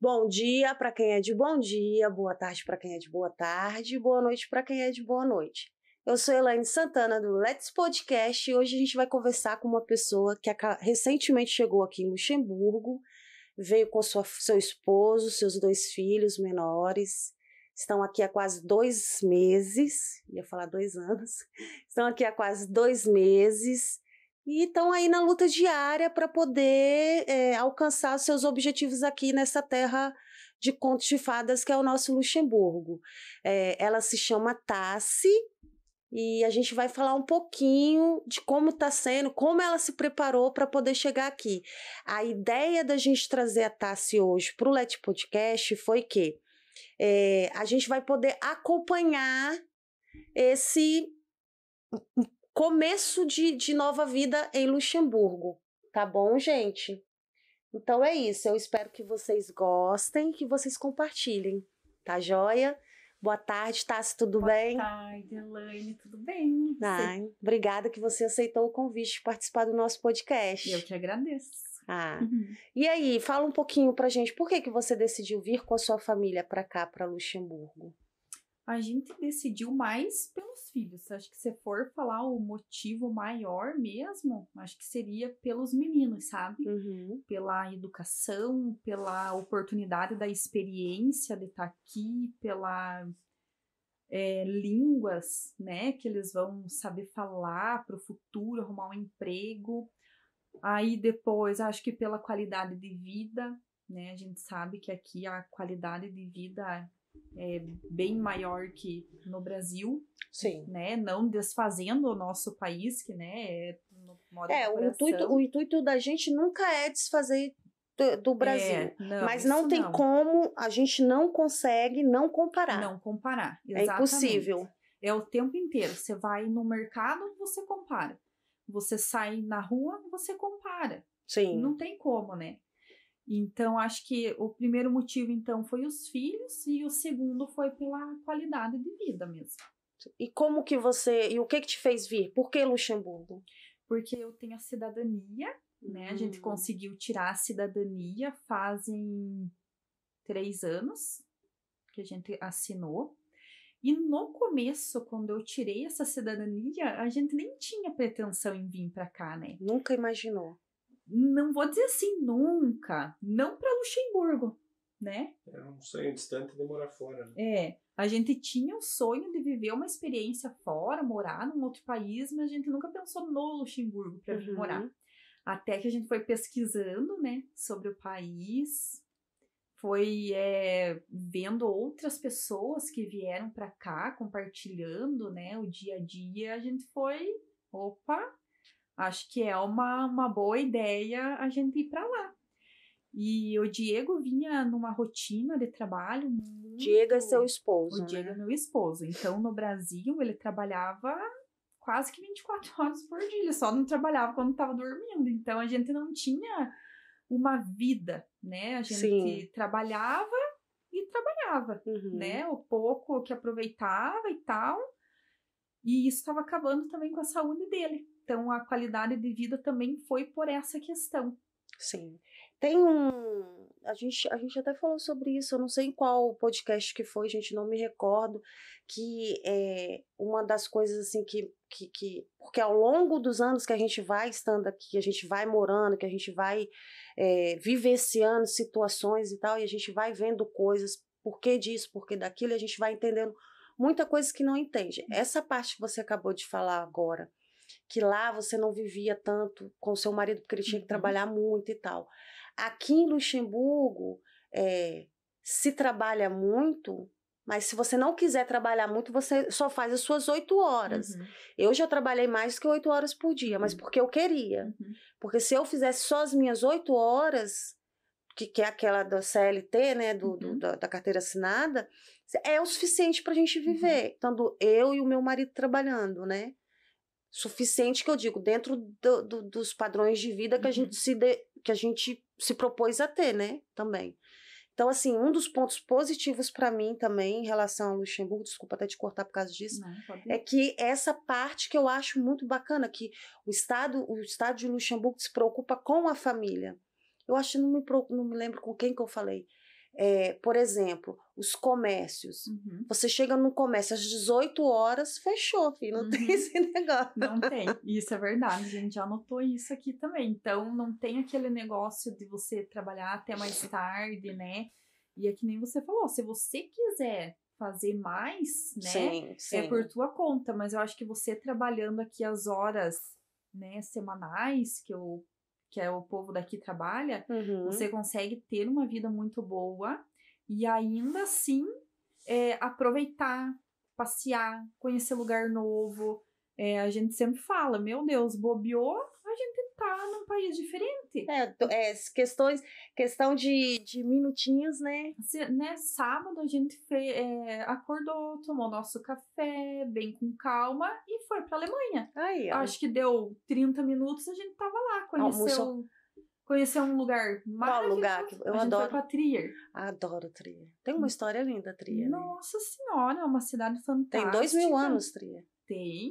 Bom dia para quem é de bom dia, boa tarde para quem é de boa tarde, boa noite para quem é de boa noite. Eu sou Elaine Santana do Let's Podcast e hoje a gente vai conversar com uma pessoa que recentemente chegou aqui em Luxemburgo, veio com sua, seu esposo, seus dois filhos menores estão aqui há quase dois meses, ia falar dois anos, estão aqui há quase dois meses e estão aí na luta diária para poder é, alcançar seus objetivos aqui nessa terra de contos de fadas que é o nosso Luxemburgo. É, ela se chama Tassi e a gente vai falar um pouquinho de como está sendo, como ela se preparou para poder chegar aqui. A ideia da gente trazer a Tassi hoje para o Let Podcast foi que é, a gente vai poder acompanhar esse começo de, de nova vida em Luxemburgo. Tá bom, gente? Então é isso. Eu espero que vocês gostem que vocês compartilhem. Tá joia? Boa tarde, Tassi, tudo Boa bem? Boa tarde, Elaine, tudo bem? Ai, obrigada que você aceitou o convite de participar do nosso podcast. Eu te agradeço. Ah. Uhum. E aí, fala um pouquinho pra gente, por que que você decidiu vir com a sua família para cá, para Luxemburgo? A gente decidiu mais pelos filhos. Acho que se for falar o motivo maior mesmo, acho que seria pelos meninos, sabe? Uhum. Pela educação, pela oportunidade da experiência de estar tá aqui, pela é, línguas, né? Que eles vão saber falar para o futuro, arrumar um emprego Aí depois, acho que pela qualidade de vida, né? A gente sabe que aqui a qualidade de vida é bem maior que no Brasil. Sim. Né? Não desfazendo o nosso país, que né, é é, o intuito, o intuito da gente nunca é desfazer do, do é, Brasil. É, não, mas não tem não. como, a gente não consegue não comparar. Não comparar, exatamente. É impossível. É o tempo inteiro. Você vai no mercado, você compara. Você sai na rua e você compara. Sim. Não tem como, né? Então, acho que o primeiro motivo, então, foi os filhos e o segundo foi pela qualidade de vida mesmo. E como que você... E o que que te fez vir? Por que Luxemburgo? Porque eu tenho a cidadania, né? A gente hum. conseguiu tirar a cidadania fazem três anos que a gente assinou. E no começo, quando eu tirei essa cidadania, a gente nem tinha pretensão em vir para cá, né? Nunca imaginou. Não vou dizer assim nunca, não para Luxemburgo, né? Era é um sonho distante de morar fora, né? É, a gente tinha o sonho de viver uma experiência fora, morar num outro país, mas a gente nunca pensou no Luxemburgo para vir morar. Uhum. Até que a gente foi pesquisando, né, sobre o país, foi é, vendo outras pessoas que vieram para cá compartilhando, né, o dia a dia, a gente foi, opa, acho que é uma, uma boa ideia a gente ir para lá. E o Diego vinha numa rotina de trabalho muito... Diego é seu esposo. O Diego né? é meu esposo. Então, no Brasil, ele trabalhava quase que 24 horas por dia. Ele só não trabalhava quando estava dormindo. Então, a gente não tinha uma vida, né? A gente Sim. trabalhava e trabalhava, uhum. né? O pouco que aproveitava e tal. E isso estava acabando também com a saúde dele. Então a qualidade de vida também foi por essa questão. Sim. Tem um. A gente, a gente até falou sobre isso, eu não sei em qual podcast que foi, gente, não me recordo, que é uma das coisas assim que, que, que. Porque ao longo dos anos que a gente vai estando aqui, que a gente vai morando, que a gente vai é, vivenciando situações e tal, e a gente vai vendo coisas, por que disso, por que daquilo, e a gente vai entendendo muita coisa que não entende. Uhum. Essa parte que você acabou de falar agora, que lá você não vivia tanto com seu marido porque ele tinha que uhum. trabalhar muito e tal. Aqui em Luxemburgo, é, se trabalha muito, mas se você não quiser trabalhar muito, você só faz as suas oito horas. Uhum. Eu já trabalhei mais que oito horas por dia, mas uhum. porque eu queria. Uhum. Porque se eu fizesse só as minhas oito horas, que, que é aquela da CLT, né, do, do uhum. da, carteira assinada, é o suficiente para a gente uhum. viver. Tanto eu e o meu marido trabalhando, né? Suficiente que eu digo, dentro do, do, dos padrões de vida que a gente uhum. se de, que a gente se propôs a ter, né? Também. Então, assim, um dos pontos positivos para mim também em relação ao Luxemburgo, desculpa até te cortar por causa disso, Não, é que essa parte que eu acho muito bacana, que o Estado, o Estado de Luxemburgo se preocupa com a família. Eu acho, não me, não me lembro com quem que eu falei, é, por exemplo, os comércios. Uhum. Você chega num comércio às 18 horas, fechou, filho. Não uhum. tem esse negócio. Não tem. Isso é verdade. A gente já notou isso aqui também. Então, não tem aquele negócio de você trabalhar até mais tarde, né? E é que nem você falou, se você quiser fazer mais, né? Sim, sim. É por tua conta, mas eu acho que você trabalhando aqui as horas, né, semanais que eu que é o povo daqui trabalha, uhum. você consegue ter uma vida muito boa e ainda assim é, aproveitar, passear, conhecer lugar novo. É, a gente sempre fala, meu Deus, bobeou, é diferente. É, é questões, questão de, de minutinhos, né? Se, né? Sábado a gente fez, é, acordou, tomou nosso café, bem com calma, e foi pra Alemanha. Aí, Acho que deu 30 minutos, a gente tava lá, conheceu... Almoço conhecer um lugar maravilhoso. Qual lugar que eu a adoro? Gente foi pra Trier. Adoro Trier. Tem uma história linda Trier. Né? Nossa né? senhora, é uma cidade fantástica. Tem dois mil anos Trier. Tem,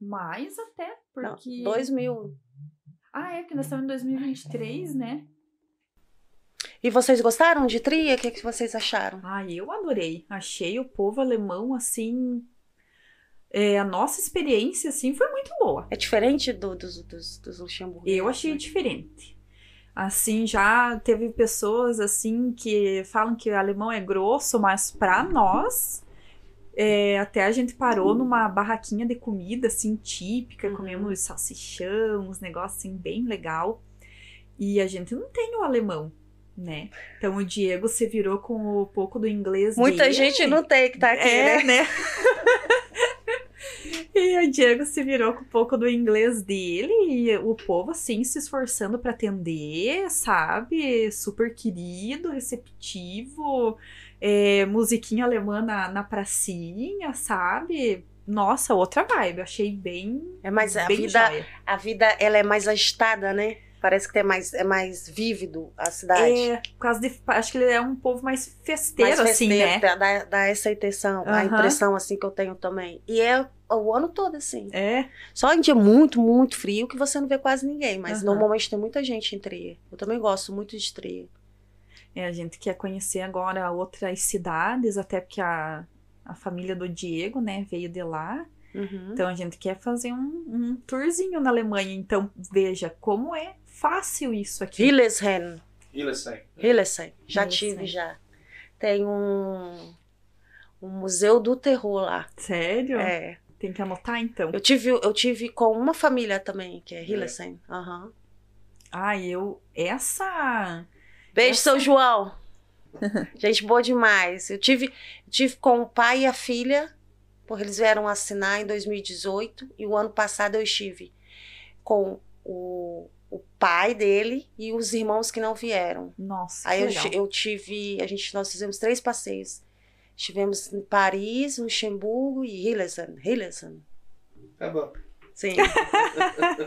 mais até porque. Não, dois mil. Ah, é, porque nós estamos em 2023, né? E vocês gostaram de Tria? O que, é que vocês acharam? Ah, eu adorei. Achei o povo alemão, assim... É, a nossa experiência, assim, foi muito boa. É diferente do, dos, dos, dos luxemburgueses? Eu achei né? diferente. Assim, já teve pessoas, assim, que falam que o alemão é grosso, mas para nós é, até a gente parou numa barraquinha de comida, assim, típica, uhum. comemos salsichão, uns negócios, assim, bem legal. E a gente não tem o alemão, né? Então o Diego se virou com o pouco do inglês Muita dele. gente não tem que tá é, aqui, é, né? né? e o Diego se virou com um pouco do inglês dele e o povo assim se esforçando para atender, sabe? Super querido, receptivo é, musiquinha alemã na, na pracinha, sabe? Nossa, outra vibe, achei bem. É mais a vida, joia. a vida ela é mais agitada, né? Parece que é mais, é mais vívido a cidade. É, por causa de. Acho que ele é um povo mais festeiro, mais assim, festeiro assim, né? Dá, dá essa intenção, uhum. a impressão, assim, que eu tenho também. E é o ano todo, assim. É. Só em dia muito, muito frio que você não vê quase ninguém, mas uhum. normalmente tem muita gente em Trier. Eu também gosto muito de Trier. É, a gente quer conhecer agora outras cidades, até porque a, a família do Diego, né, veio de lá. Uhum. Então a gente quer fazer um, um tourzinho na Alemanha. Então veja como é fácil isso aqui. Hillesheim. Hillesheim. Hillesheim. Já tive já. Tem um, um museu do terror lá. Sério? É. Tem que anotar então. Eu tive eu tive com uma família também que é, é. Hillesheim. Aham. É. Uhum. Ah, eu essa Beijo, São João. Gente boa demais. Eu tive, tive com o pai e a filha, porque eles vieram assinar em 2018 e o ano passado eu estive com o, o pai dele e os irmãos que não vieram. Nossa. Aí eu, eu, tive, a gente nós fizemos três passeios. Estivemos em Paris, Luxemburgo e Hillesen. Hillesen. Tá bom. Sim.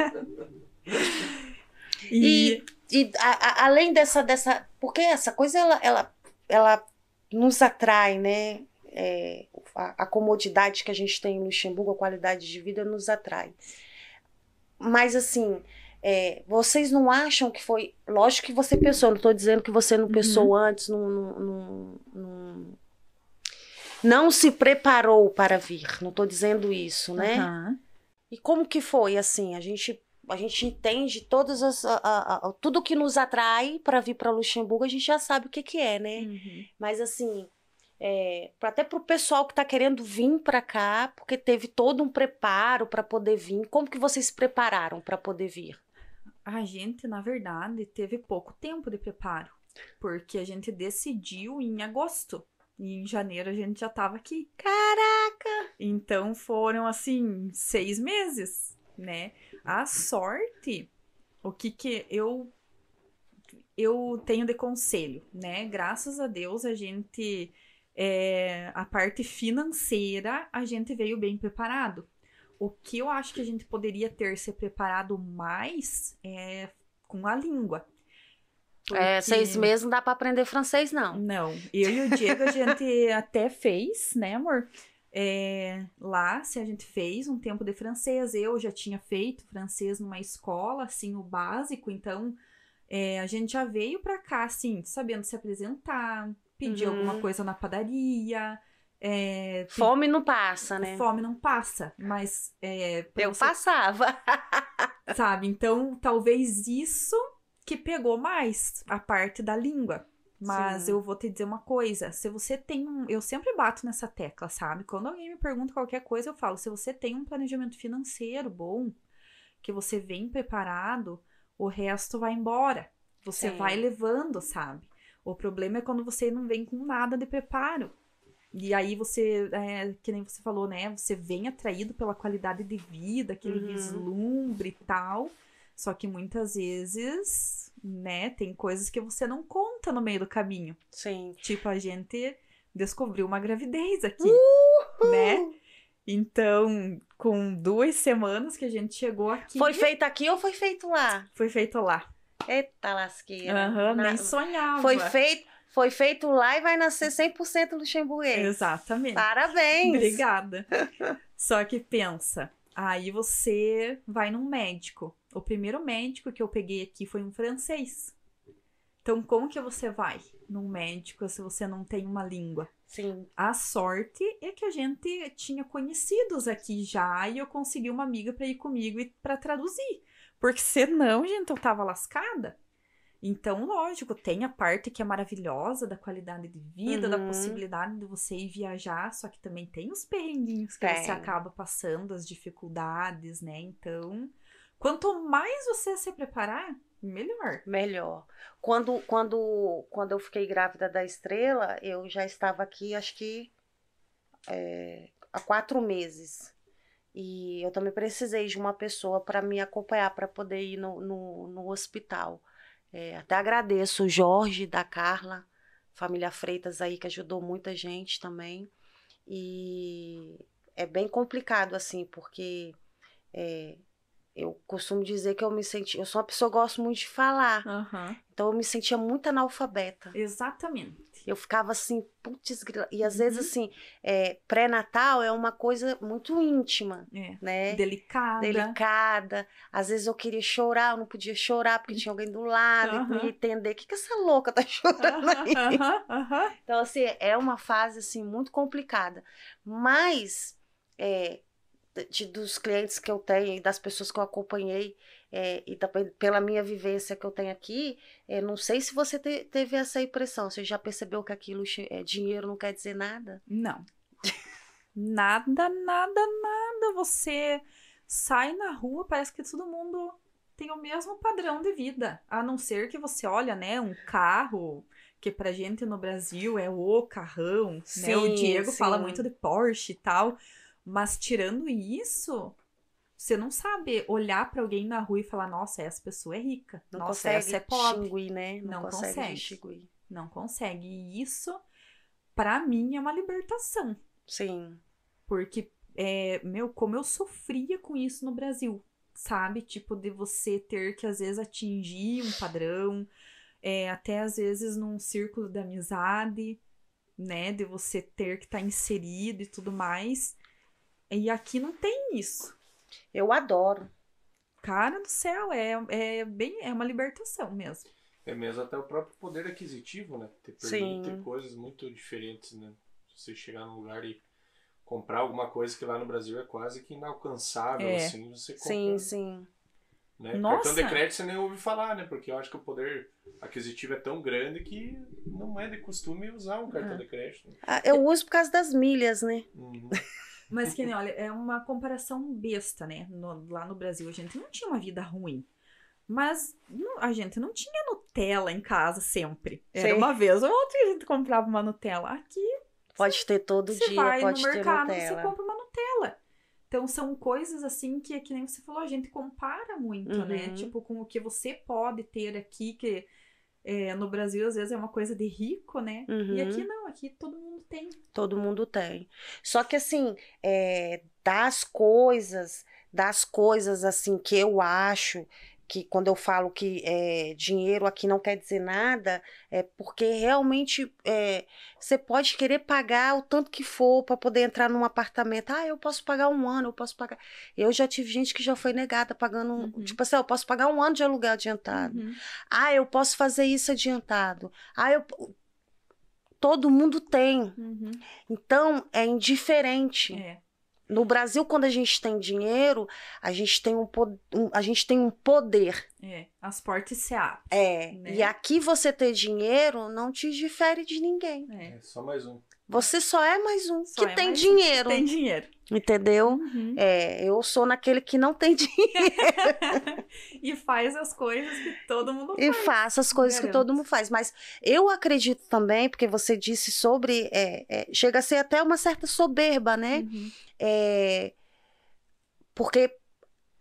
e... e e a, a, além dessa, dessa. Porque essa coisa ela, ela, ela nos atrai, né? É, a, a, comodidade que a gente tem em Luxemburgo, a qualidade de vida nos atrai. Mas assim, é, vocês não acham que foi. Lógico que você pensou, não estou dizendo que você não uhum. pensou uhum. antes, não, não, não, não, se preparou para vir, não estou dizendo isso, né? Uhum. E como que foi assim? A gente a gente entende todas as a, a, a, tudo que nos atrai para vir para Luxemburgo a gente já sabe o que que é né uhum. mas assim é, até para o pessoal que está querendo vir para cá porque teve todo um preparo para poder vir como que vocês se prepararam para poder vir a gente na verdade teve pouco tempo de preparo porque a gente decidiu em agosto e em janeiro a gente já estava aqui caraca então foram assim seis meses né a sorte, o que que eu eu tenho de conselho, né? Graças a Deus a gente é, a parte financeira a gente veio bem preparado. O que eu acho que a gente poderia ter se preparado mais é com a língua. É, Porque... É, seis meses não dá para aprender francês, não. Não. Eu e o Diego a gente até fez, né, amor? é, lá, se a gente fez um tempo de francês, eu já tinha feito francês numa escola, assim, o básico, então é, a gente já veio pra cá, assim, sabendo se apresentar, pedir uhum. alguma coisa na padaria. É, fome não passa, né? Fome não passa, mas. É, eu você... passava. sabe? Então, talvez isso que pegou mais a parte da língua. Mas Sim. eu vou te dizer uma coisa: se você tem um. Eu sempre bato nessa tecla, sabe? Quando alguém me pergunta qualquer coisa, eu falo: se você tem um planejamento financeiro bom, que você vem preparado, o resto vai embora. Você vai levando, sabe? O problema é quando você não vem com nada de preparo. E aí você, é, que nem você falou, né? Você vem atraído pela qualidade de vida, aquele uhum. vislumbre e tal. Só que muitas vezes né? Tem coisas que você não conta no meio do caminho. Sim. Tipo, a gente descobriu uma gravidez aqui, Uhul! né? Então, com duas semanas que a gente chegou aqui. Foi feito aqui ou foi feito lá? Foi feito lá. Eita lasqueira. Uhum, Na... nem sonhava. Foi feito, foi feito lá e vai nascer 100% luxemburguês. Exatamente. Parabéns. Obrigada. Só que pensa, aí você vai num médico. O primeiro médico que eu peguei aqui foi um francês. Então, como que você vai num médico se você não tem uma língua? Sim. A sorte é que a gente tinha conhecidos aqui já e eu consegui uma amiga para ir comigo e para traduzir. Porque senão, gente, eu tava lascada. Então, lógico, tem a parte que é maravilhosa da qualidade de vida, uhum. da possibilidade de você ir viajar, só que também tem os perrenguinhos que tem. você acaba passando, as dificuldades, né? Então, Quanto mais você se preparar, melhor. Melhor. Quando, quando, quando eu fiquei grávida da Estrela, eu já estava aqui, acho que é, há quatro meses. E eu também precisei de uma pessoa para me acompanhar, para poder ir no, no, no hospital. É, até agradeço o Jorge, da Carla, família Freitas aí, que ajudou muita gente também. E é bem complicado, assim, porque é, eu costumo dizer que eu me senti. Eu sou uma pessoa que gosto muito de falar. Uhum. Então eu me sentia muito analfabeta. Exatamente. Eu ficava assim, putz, e às uhum. vezes assim, é, pré-natal é uma coisa muito íntima, é. né? Delicada. Delicada. Às vezes eu queria chorar, eu não podia chorar porque tinha alguém do lado, uhum. e entender o que que essa louca tá chorando aí. Então assim, é uma fase assim muito complicada. Mas é, de, dos clientes que eu tenho e das pessoas que eu acompanhei é, e também pela minha vivência que eu tenho aqui, é, não sei se você te, teve essa impressão. Você já percebeu que aquilo é, dinheiro não quer dizer nada? Não. nada, nada, nada. Você sai na rua, parece que todo mundo tem o mesmo padrão de vida, a não ser que você olha, né, um carro que pra gente no Brasil é o carrão, sim, né? O Diego sim. fala muito de Porsche e tal. Mas tirando isso, você não sabe olhar para alguém na rua e falar, nossa, essa pessoa é rica, não nossa, essa é pobre. né? Não, não consegue. consegue. Não consegue. E isso, para mim, é uma libertação. Sim. Porque, é, meu, como eu sofria com isso no Brasil, sabe? Tipo, de você ter que, às vezes, atingir um padrão, é, até às vezes num círculo da amizade, né? De você ter que estar tá inserido e tudo mais. E aqui não tem isso. Eu adoro. Cara do céu, é, é bem é uma libertação mesmo. É mesmo até o próprio poder aquisitivo, né? Ter perdido ter coisas muito diferentes, né? Você chegar num lugar e comprar alguma coisa que lá no Brasil é quase que inalcançável, é. assim, você compra. Sim, né? sim. Né? Nossa. Cartão de crédito você nem ouve falar, né? Porque eu acho que o poder aquisitivo é tão grande que não é de costume usar um cartão ah. de crédito. Ah, eu uso por causa das milhas, né? Uhum. Mas que nem, olha, é uma comparação besta, né? No, lá no Brasil a gente não tinha uma vida ruim. Mas não, a gente não tinha Nutella em casa sempre. Era Sim. uma vez ou outra que a gente comprava uma Nutella. Aqui. Pode você, ter todo você dia, vai pode no mercado, Nutella. Você compra uma Nutella. Então são coisas assim que, é que nem você falou, a gente compara muito, uhum. né? Tipo, com o que você pode ter aqui, que é, no Brasil, às vezes, é uma coisa de rico, né? Uhum. E aqui uhum. não, aqui todo mundo tem. Todo mundo tem. Só que assim, é, das coisas, das coisas assim que eu acho que quando eu falo que é, dinheiro aqui não quer dizer nada, é porque realmente é, você pode querer pagar o tanto que for para poder entrar num apartamento. Ah, eu posso pagar um ano, eu posso pagar. Eu já tive gente que já foi negada pagando. Uhum. Tipo assim, ah, eu posso pagar um ano de aluguel adiantado. Uhum. Ah, eu posso fazer isso adiantado. Ah, eu. Todo mundo tem. Uhum. Então, é indiferente. É no Brasil, quando a gente tem dinheiro, a gente tem um, pod... um a gente tem um poder. É, as portas se abrem. É, né? e aqui você ter dinheiro não te difere de ninguém. É, é só mais um. Você só é mais um só que é tem dinheiro. Um que tem dinheiro. Entendeu? Uhum. É, eu sou naquele que não tem dinheiro. e faz as coisas que todo mundo faz. E faça as coisas que todo mundo faz. Mas eu acredito também, porque você disse sobre. É, é, chega a ser até uma certa soberba, né? Uhum. É, porque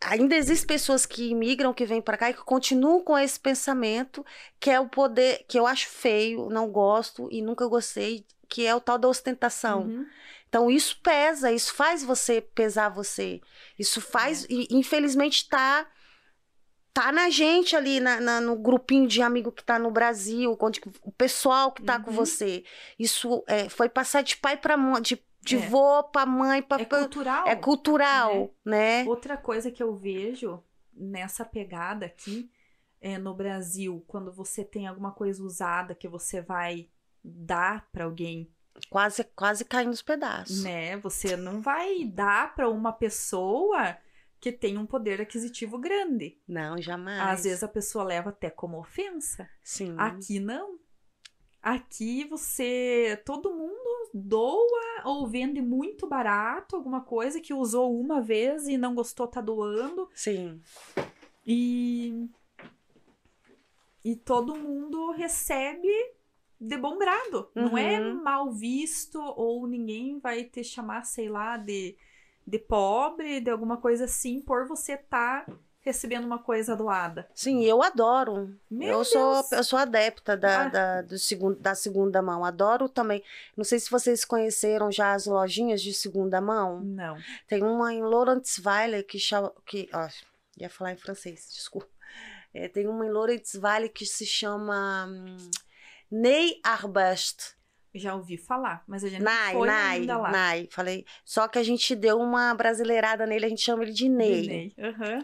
ainda existem pessoas que imigram, que vêm para cá e que continuam com esse pensamento, que é o poder, que eu acho feio, não gosto e nunca gostei, que é o tal da ostentação. Uhum então isso pesa, isso faz você pesar você. Isso faz, é. e, infelizmente tá tá na gente ali na, na, no grupinho de amigo que tá no Brasil, onde o pessoal que tá uhum. com você. Isso é, foi passar de pai para mãe, de de é. vô para mãe para é cultural é cultural né? né? outra coisa que eu vejo nessa pegada aqui é no Brasil quando você tem alguma coisa usada que você vai dar para alguém quase quase caindo os pedaços. Né? Você não vai dar para uma pessoa que tem um poder aquisitivo grande. Não, jamais. Às vezes a pessoa leva até como ofensa. Sim. Aqui não. Aqui você, todo mundo doa ou vende muito barato alguma coisa que usou uma vez e não gostou, tá doando. Sim. E e todo mundo recebe debombrado. Uhum. Não é uhum. mal visto ou ninguém vai te chamar, sei lá, de, de pobre, de alguma coisa assim, por você estar tá recebendo uma coisa doada. Sim, eu adoro. Meu eu Deus. sou eu sou adepta da, ah. da, do segundo, da segunda mão. Adoro também. Não sei se vocês conheceram já as lojinhas de segunda mão. Não. Tem uma em Valley que chama que ó, ia falar em francês, desculpa. É, tem uma em Valley que se chama hum, Ney Arbust, Já ouvi falar, mas a gente Nai, foi Nai, ainda lá. Nai, falei. Só que a gente deu uma brasileirada nele, a gente chama ele de Ney. Ney. Uhum.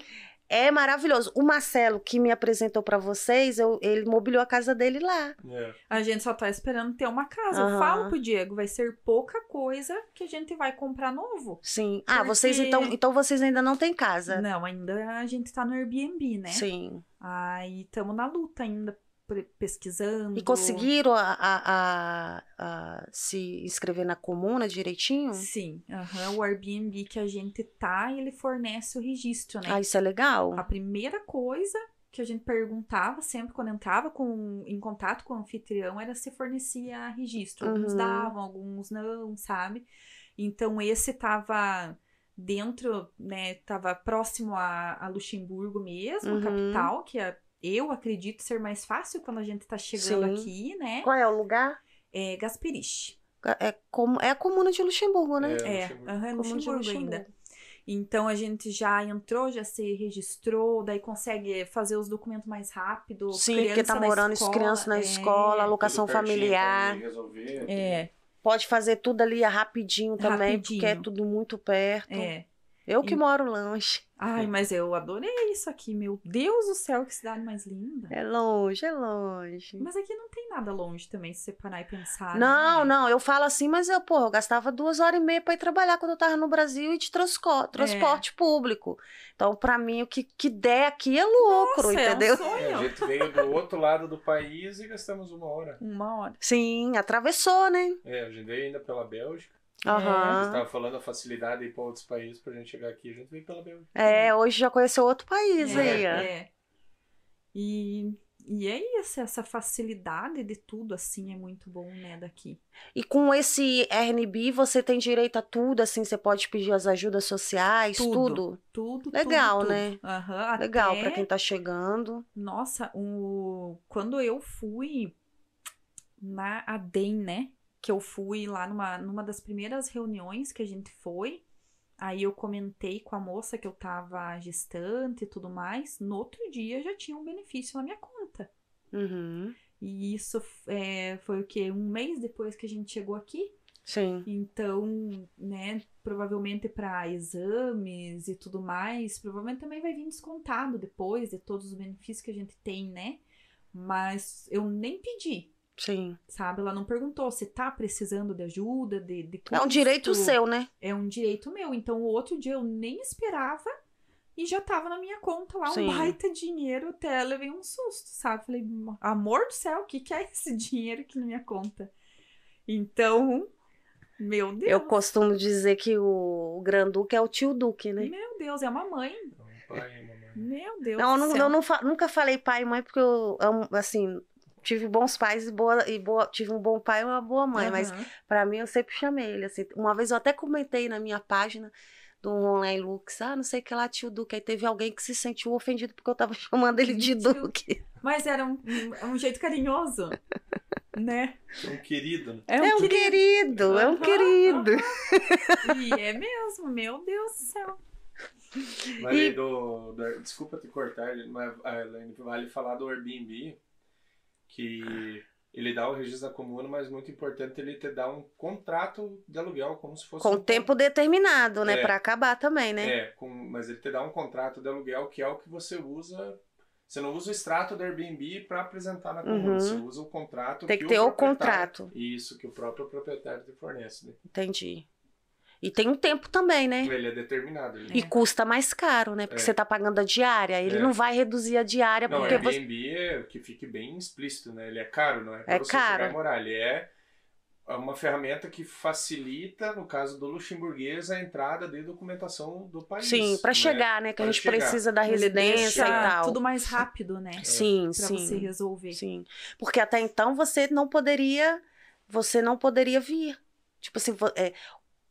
É maravilhoso. O Marcelo, que me apresentou para vocês, eu, ele mobiliou a casa dele lá. É. A gente só tá esperando ter uma casa. Uhum. Eu falo pro Diego, vai ser pouca coisa que a gente vai comprar novo. Sim. Ah, Porque... Ah, vocês então, então vocês ainda não têm casa. Não, ainda a gente tá no Airbnb, né? Sim. Aí estamos na luta ainda pesquisando. E conseguiram a, a, a, a, se inscrever na comuna direitinho? Sim. Uhum. O Airbnb que a gente tá, ele fornece o registro, né? Ah, isso é legal. A primeira coisa que a gente perguntava sempre quando entrava com, em contato com o anfitrião era se fornecia registro. Alguns uhum. davam, alguns não, sabe? Então esse tava dentro, né, tava próximo a, a Luxemburgo mesmo, uhum. a capital, que é eu acredito ser mais fácil quando a gente tá chegando Sim. aqui, né? Qual é o lugar? É Gasperiche. É, com, é a comuna de Luxemburgo, né? É, é Luxemburgo. Luxemburgo, Luxemburgo ainda. Então a gente já entrou, já se registrou, daí consegue fazer os documentos mais rápido. Sim, porque tá morando escola, crianças na é, escola, alocação familiar. resolver, é. Pode fazer tudo ali rapidinho também, rapidinho. porque é tudo muito perto. É. Eu que e... moro longe. Ai, mas eu adorei isso aqui, meu Deus do céu, que cidade mais linda. É longe, é longe. Mas aqui não tem nada longe também, se você parar e pensar. Né? Não, né? não, eu falo assim, mas eu, pô, eu gastava duas horas e meia para ir trabalhar quando eu tava no Brasil e de é. transporte é. público. Então, para mim, o que, que der aqui é lucro, Nossa, entendeu? É um sonho. É, a gente veio do outro lado do país e gastamos uma hora. Uma hora. Sim, atravessou, né? É, a gente veio ainda pela Bélgica. Uhum. Você estava falando a facilidade de ir para outros países para a gente chegar aqui, a gente vem pela Bélgica. É, hoje já conheceu outro país é, aí. É. E, e é isso, essa facilidade de tudo, assim, é muito bom, né, daqui. E com esse RNB, você tem direito a tudo, assim, você pode pedir as ajudas sociais, tudo? Tudo, tudo Legal, tudo, né? Tudo. Uhum, Legal para quem está chegando. Nossa, o... quando eu fui na ADEM, né? que eu fui lá numa, numa das primeiras reuniões que a gente foi. Aí eu comentei com a moça que eu tava gestante e tudo mais. No outro dia já tinha um benefício na minha conta. Uhum. E isso é, foi o quê? Um mês depois que a gente chegou aqui. Sim. Então, né, provavelmente para exames e tudo mais, provavelmente também vai vir descontado depois de todos os benefícios que a gente tem, né? Mas eu nem pedi. Sim. Sabe? Ela não perguntou se tá precisando de ajuda, de, de custo. É um direito seu, né? É um direito meu. Então, o outro dia eu nem esperava e já tava na minha conta lá Sim. um baita dinheiro, até levei um susto, sabe? Falei, amor do céu, o que, que é esse dinheiro aqui na minha conta? Então, meu Deus. Eu costumo dizer que o, o Granduque é o tio Duque, né? Meu Deus, é uma mãe. É um pai, é uma Meu Deus. Não, eu, não, eu não fa nunca falei pai e mãe porque eu, assim, tive bons pais e boa, e boa tive um bom pai e uma boa mãe, uhum. mas para mim eu sempre chamei ele assim. Uma vez eu até comentei na minha página do Online Lux, ah, não sei que lá tio Duque, aí teve alguém que se sentiu ofendido porque eu tava chamando ele de Duque. Mas era um, é um jeito carinhoso, né? É um querido. É um, é um querido, é um querido. Uhum. E é mesmo, meu Deus do céu. Vale e... do, do, Desculpa te cortar, mas é, vale falar do Airbnb que ele dá o registro da comuna, mas muito importante ele te dar um contrato de aluguel, como se fosse. Com um... tempo determinado, né? É, para acabar também, né? É, com... mas ele te dá um contrato de aluguel que é o que você usa. Você não usa o extrato do Airbnb para apresentar na comuna, uhum. você usa o contrato. Tem que, que ter o, o contrato. Isso, que o próprio proprietário te fornece. Né? Entendi. E tem um tempo também, né? Ele é determinado. Ele. E custa mais caro, né? Porque é. você tá pagando a diária. Ele é. não vai reduzir a diária não, porque Airbnb você... Airbnb é que fique bem explícito, né? Ele é caro, não é pra é você caro. chegar a morar. Ele é uma ferramenta que facilita, no caso do luxemburguês, a entrada de documentação do país. Sim, para né? chegar, né? Que pra a gente chegar. precisa da residência e tal. Tudo mais rápido, né? Sim, é. pra sim. Pra você resolver. Sim. Porque até então você não poderia, você não poderia vir. Tipo assim, é,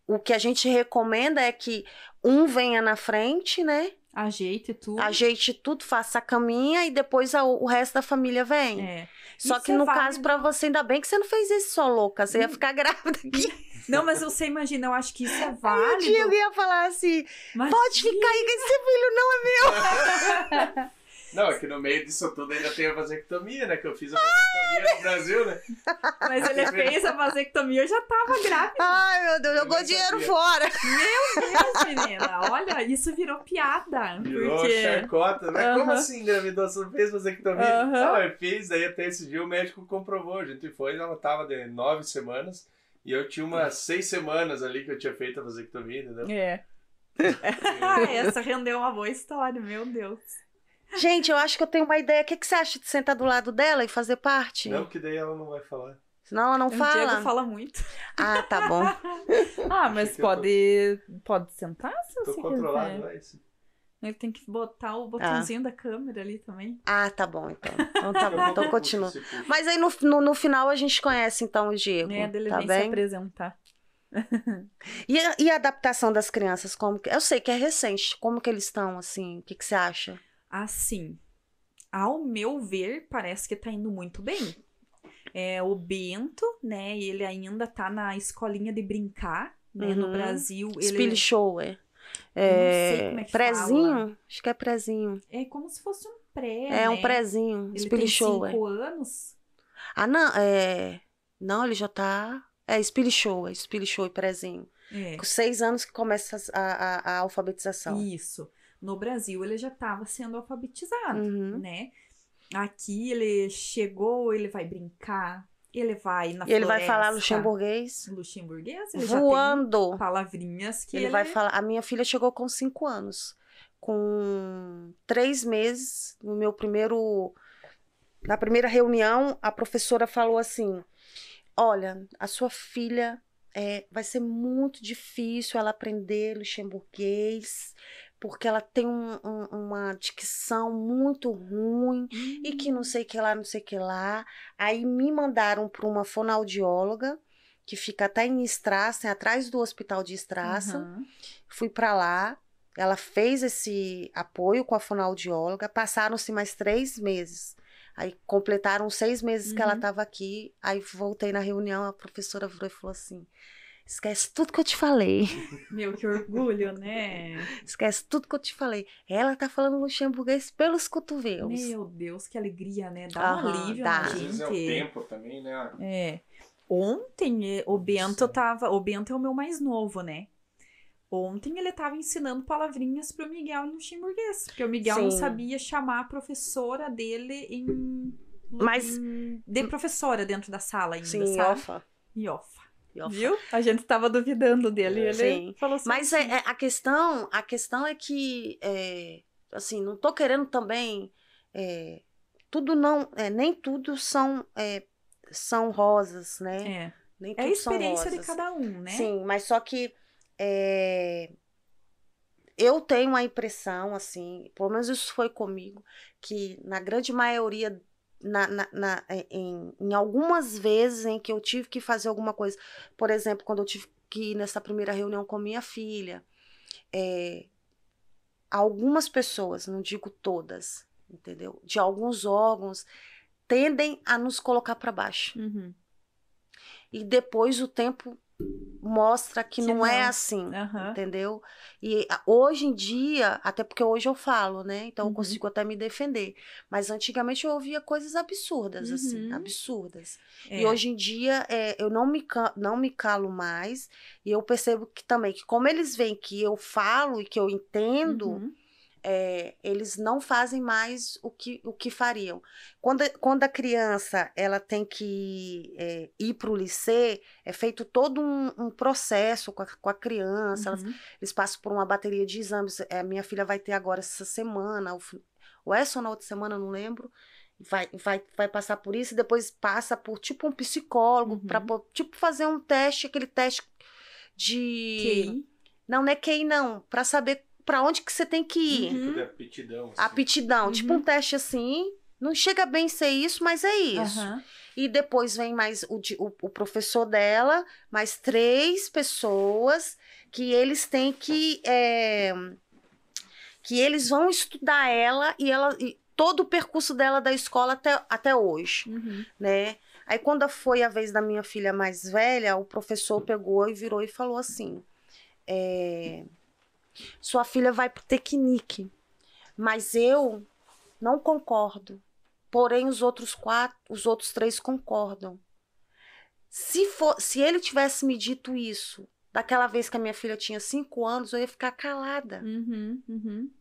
o que a gente recomenda é que um venha na frente, né? Ajeite tudo. Ajeite tudo, faça a caminha e depois a, o resto da família vem. É. Só que no é vai... caso, para você, ainda bem que você não fez isso só louca, você ia hum. ficar grávida aqui. Não, mas você imagina, eu acho que isso é válido. Um dia eu ia falar assim, imagina. pode ficar aí que esse filho não é meu. Não, é que no meio disso tudo ainda tem a vasectomia, né? Que eu fiz a vasectomia no Brasil, né? Mas ele fez a vasectomia, eu já tava grávida. Ai, meu Deus, jogou dinheiro fora. Meu Deus, menina, olha, isso virou piada. Virou porque... chacota, né? Como assim engravidou? Você não fez vasectomia? Uhum. Não, eu fiz, daí até esse dia o médico comprovou. A gente foi, ela tava de nove semanas e eu tinha umas seis semanas ali que eu tinha feito a vasectomia, entendeu? É. Ah, essa rendeu uma boa história, meu Deus. Gente, eu acho que eu tenho uma ideia. O que, que você acha de sentar do lado dela e fazer parte? Não, que daí ela não vai falar. Senão ela não o fala. O Diego fala muito. Ah, tá bom. ah, mas pode, tô... pode sentar se você controlado, quiser. Não é isso? Ele tem que botar o botãozinho ah. da câmera ali também. Ah, tá bom, então. Então tá bom, então continua. Mas aí no, no, no, final a gente conhece então o Diego. É, dele tá bem? se apresentar. e, a, e a adaptação das crianças, como que, Eu sei que é recente, como que eles estão, assim, o que, que você acha? Assim, ao meu ver, parece que tá indo muito bem. É, o Bento, né? Ele ainda tá na escolinha de brincar, né? Uhum. No Brasil. Ele... show, é. é... Não sei é, como é que prezinho? Fala. Acho que é prezinho. É como se fosse um pré. É né? um prezinho. Ele Spill tem show, cinco é. anos. Ah, não, é. Não, ele já tá. É Spill show, é Spill show e prezinho. É. Com seis anos que começa a, a, a alfabetização. Isso. No Brasil, ele já estava sendo alfabetizado, uhum. né? Aqui ele chegou, ele vai brincar, ele vai na e Ele vai falar luxemburguês. Luxemburguês, ele voando. palavrinhas que ele, ele vai falar. A minha filha chegou com cinco anos, com três meses no meu primeiro, na primeira reunião, a professora falou assim: "Olha, a sua filha é, vai ser muito difícil ela aprender luxemburguês porque ela tem um, um, uma dicção muito ruim e que não hum. sei que lá, não sei que lá. Aí me mandaram para uma fonoaudióloga que fica até em Estraça, é atrás do hospital de Estraça. Uhum. Fui para lá, ela fez esse apoio com a fonoaudióloga. Passaram-se mais três meses. Aí completaram seis meses uhum. que ela estava uhum. aqui. Aí voltei na reunião, a professora virou e falou assim: Esquece tudo que eu te falei. Meu, que orgulho, né? Esquece tudo que eu te falei. Ela tá falando luxemburguês pelos cotovelos. Meu Deus, que alegria, né? Dá Aham, um alívio dá. na gente. Às vezes é o tempo também, né? É. Ontem eh, o Bento Sim. tava. O Bento é o meu mais novo, né? Ontem ele estava ensinando palavrinhas para o Miguel em luxemburguês, porque o Miguel Sim. não sabia chamar a professora dele em. Mas. de professora dentro da sala ainda. Sim, sabe? Iofa. Iofa. Viu? A gente estava duvidando dele. Ele Sim. falou assim. Mas é, é, a, questão, a questão é que, é, assim, não estou querendo também. É, tudo não. É, nem tudo são, é, são rosas, né? É. Nem é a experiência de cada um, né? Sim, mas só que. eu tenho a impressão, assim, pelo menos isso foi comigo, que na grande maioria na, na, na, eh, em, em, algumas vezes em que eu tive que fazer alguma coisa. Por exemplo, quando eu tive que ir nessa primeira reunião com minha filha. É, algumas pessoas, não digo todas, entendeu? De alguns órgãos, tendem a nos colocar para baixo. Uhum. E depois o tempo mostra que, que não, é não, é assim, uhum. entendeu? E hoje em dia, até porque hoje eu falo, né? Então uhum. eu consigo até me defender. Mas antigamente eu ouvia coisas absurdas, assim, uhum. assim, absurdas. É. E hoje em dia é, eu não me, não me calo mais. E eu percebo que também, que como eles veem que eu falo e que eu entendo uhum é, eles não fazem mais o que, o que fariam. Quando, quando a criança ela tem que é, ir para o liceu, é feito todo um, um processo com a, com a criança, uhum. elas, eles passam por uma bateria de exames. É, minha filha vai ter agora essa semana, ou, ou essa ou na outra semana, não lembro. Vai, vai, vai passar por isso e depois passa por tipo um psicólogo, uhum. para tipo fazer um teste, aquele teste de. QI. Não, não é quem não, para saber para onde que você tem que ir. Uhum. Tipo, aptidão. Assim. Aptidão. Uhum. Tipo um teste assim. Não chega bem a ser isso, mas é isso. Uhum. E depois vem mais o, o, o, professor dela, mais três pessoas que eles têm que. É, que eles vão estudar ela e ela. E todo o percurso dela da escola até, até hoje. Uhum. né? Aí quando foi a vez da minha filha mais velha, o professor pegou e virou e falou assim. É, sua filha vai pro Tecnic. Mas eu não concordo. Porém, os outros quatro, os outros três concordam. Se, for, se ele tivesse me dito isso daquela vez que a minha filha tinha cinco anos, eu ia ficar calada. Uhum, uhum.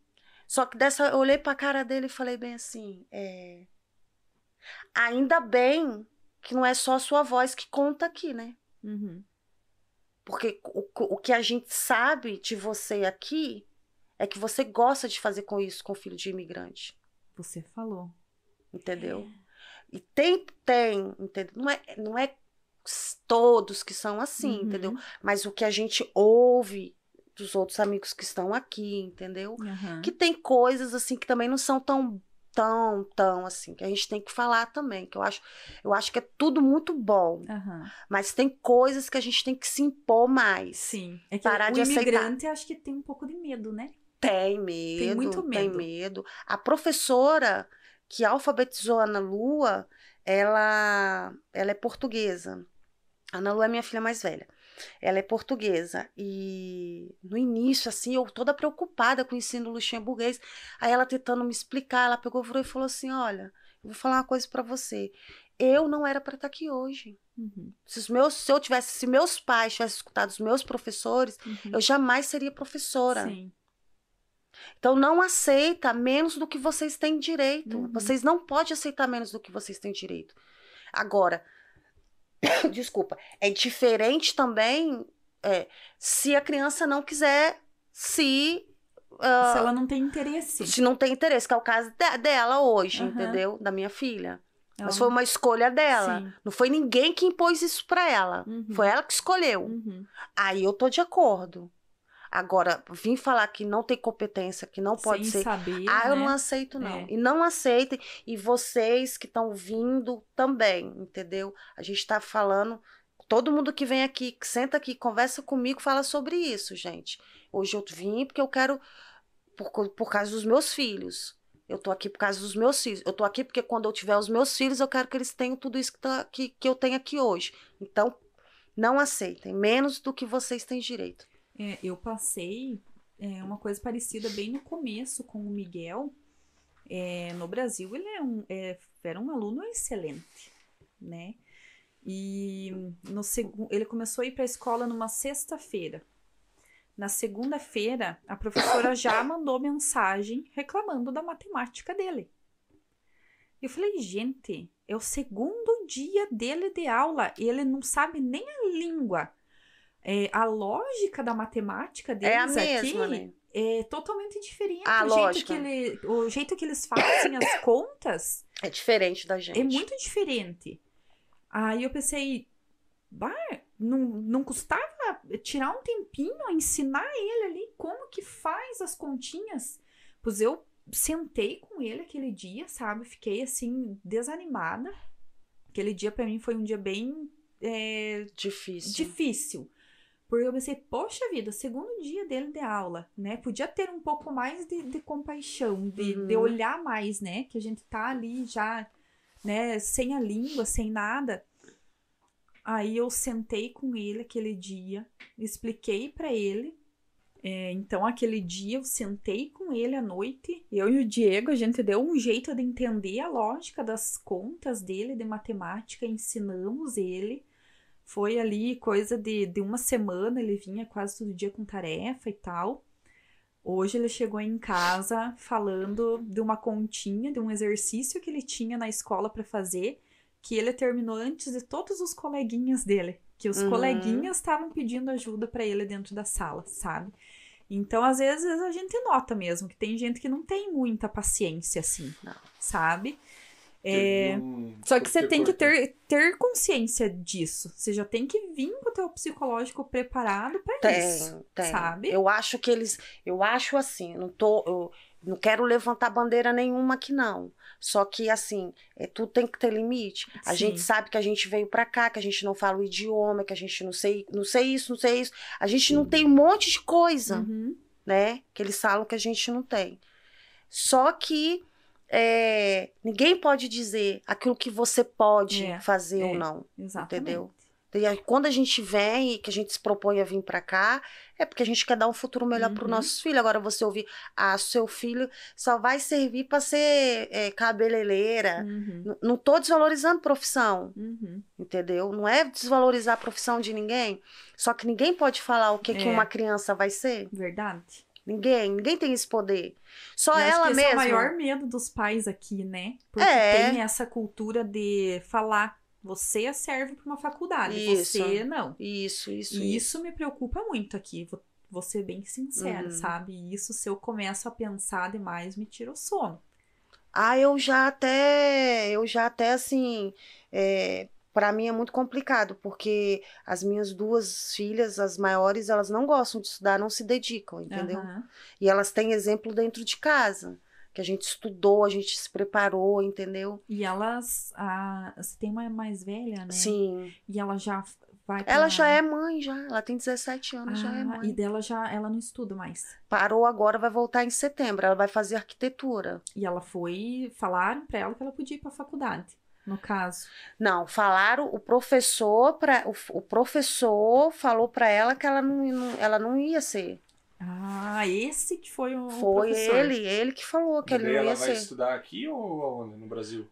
Só que dessa eu olhei pra cara dele e falei bem assim: é... ainda bem que não é só a sua voz que conta aqui, né? Uhum. Porque o, o que a gente sabe de você aqui é que você gosta de fazer com isso com filho de imigrante. Você falou. Entendeu? É. E tem, tem, entendeu? Não é, não é todos que são assim, uhum. entendeu? Mas o que a gente ouve dos outros amigos que estão aqui, entendeu? Uhum. Que tem coisas assim que também não são tão tão, tão assim, que a gente tem que falar também, que eu acho, eu acho que é tudo muito bom. Uhum. Mas tem coisas que a gente tem que se impor mais. Sim. É que parar o de imigrante aceitar. acho que tem um pouco de medo, né? Tem medo. Tem muito medo. Tem medo. A professora que alfabetizou a Ana Lua, ela, ela é portuguesa. A Ana Lua é minha filha mais velha. Ela é portuguesa. E no início, assim, eu toda preocupada com o ensino luxemburguês. Aí ela tentando me explicar, ela pegou, virou e falou assim: Olha, eu vou falar uma coisa para você. Eu não era para estar tá aqui hoje. Uhum. Se, os meus, se eu tivesse, se meus pais tivessem escutado os meus professores, uhum. eu jamais seria professora. Sim. Então não aceita menos do que vocês têm direito. Uhum. Vocês não podem aceitar menos do que vocês têm direito. Agora, Desculpa. É diferente também é, se a criança não quiser se. Uh, se ela não tem interesse. Se não tem interesse, que é o caso de, dela hoje, uhum. entendeu? Da minha filha. Ela... Mas então, foi uma escolha dela. Sim. Não foi ninguém que impôs isso para ela. Uhum. Foi ela que escolheu. Uhum. Aí eu tô de acordo. Agora, vim falar que não tem competência, que não pode Sem ser. Saber, ah, eu né? não aceito, não. É. E não aceitem. E vocês que estão vindo também, entendeu? A gente está falando. Todo mundo que vem aqui, que senta aqui, conversa comigo, fala sobre isso, gente. Hoje eu vim porque eu quero. Por, por causa dos meus filhos. Eu tô aqui por causa dos meus filhos. Eu tô aqui porque quando eu tiver os meus filhos, eu quero que eles tenham tudo isso que, tá, que, que eu tenho aqui hoje. Então, não aceitem. Menos do que vocês têm direito. É, eu passei é, uma coisa parecida bem no começo com o Miguel. É, no Brasil, ele é um, é, era um aluno excelente, né? E no ele começou a ir para a escola numa sexta-feira. Na segunda-feira, a professora já mandou mensagem reclamando da matemática dele. Eu falei, gente, é o segundo dia dele de aula e ele não sabe nem a língua é, a lógica da matemática é deles é mesma, aqui né? é totalmente diferente. A o, lógica. Jeito que ele, o jeito que eles fazem as contas... É diferente da gente. É muito diferente. Aí eu pensei, bah, não, não custava tirar um tempinho, ensinar ele ali como que faz as continhas. Pois eu sentei com ele aquele dia, sabe? Fiquei assim, desanimada. Aquele dia para mim foi um dia bem. É, difícil. Difícil. Porque eu pensei, poxa vida, segundo dia dele de aula, né? Podia ter um pouco mais de, de compaixão, de, uhum. de olhar mais, né? Que a gente tá ali já, né? Sem a língua, sem nada. Aí eu sentei com ele aquele dia, expliquei para ele. É, então, aquele dia eu sentei com ele à noite. Eu e o Diego, a gente deu um jeito de entender a lógica das contas dele de matemática, ensinamos ele. Foi ali coisa de, de uma semana, ele vinha quase todo dia com tarefa e tal. Hoje ele chegou em casa falando de uma continha, de um exercício que ele tinha na escola para fazer, que ele terminou antes de todos os coleguinhas dele, que os uhum. coleguinhas estavam pedindo ajuda para ele dentro da sala, sabe? Então, às vezes a gente nota mesmo que tem gente que não tem muita paciência assim, não. sabe? É... Um... Só que você tem que ter, ter consciência disso. Você já tem que vir com o teu psicológico preparado para isso, tem. sabe? Eu acho que eles, eu acho assim, não tô, eu não quero levantar bandeira nenhuma aqui não. Só que assim, é, tudo tem que ter limite. A gente sabe que a gente veio para cá, que a gente não fala o idioma, que a gente não sei, não sei isso, não sei isso. A gente Sim. não tem um monte de coisa, uhum. né? Que eles falam que a gente não tem. Só que é, ninguém pode dizer aquilo que você pode é, fazer é, ou não. Exatamente. Entendeu? E aí, quando a gente vem e que a gente se propõe a vir para cá, é porque a gente quer dar um futuro melhor uhum. para os nossos filhos. Agora você ouvir, ah, seu filho só vai servir para ser é, cabeleireira. Uhum. Não tô desvalorizando profissão, uhum. entendeu? Não é desvalorizar a profissão de ninguém. Só que ninguém pode falar o que, é. que uma criança vai ser. Verdade. Ninguém, ninguém tem esse poder. Só e ela mesma. Esse é o maior medo dos pais aqui, né? Porque é. tem essa cultura de falar você é serve para uma faculdade, isso. você não. Isso, isso, isso. Isso me preocupa muito aqui. Vou, vou ser bem sincera, uhum. sabe? Isso se eu começo a pensar demais me tira o sono. Ah, eu já até, eu já até assim, é, para mim é muito complicado, porque as minhas duas filhas, as maiores, elas não gostam de estudar, não se dedicam, entendeu? Uhum. E elas têm exemplo dentro de casa, que a gente estudou, a gente se preparou, entendeu? E elas, a, você tem uma mais velha, né? Sim. E ela já vai Ela já é mãe já, ela tem 17 anos, ah, já é ah, mãe. E dela já, ela não estuda mais. Parou agora, vai voltar em setembro, ela vai fazer arquitetura. E ela foi, falaram para ela que ela podia ir para faculdade no caso. Não, falaram o professor para o, o, professor falou para ela que ela não, ela não ia ser. Ah, esse que foi o Foi professor. ele, ele que falou que ele não ia ela ser. Ela vai estudar aqui ou onde No Brasil?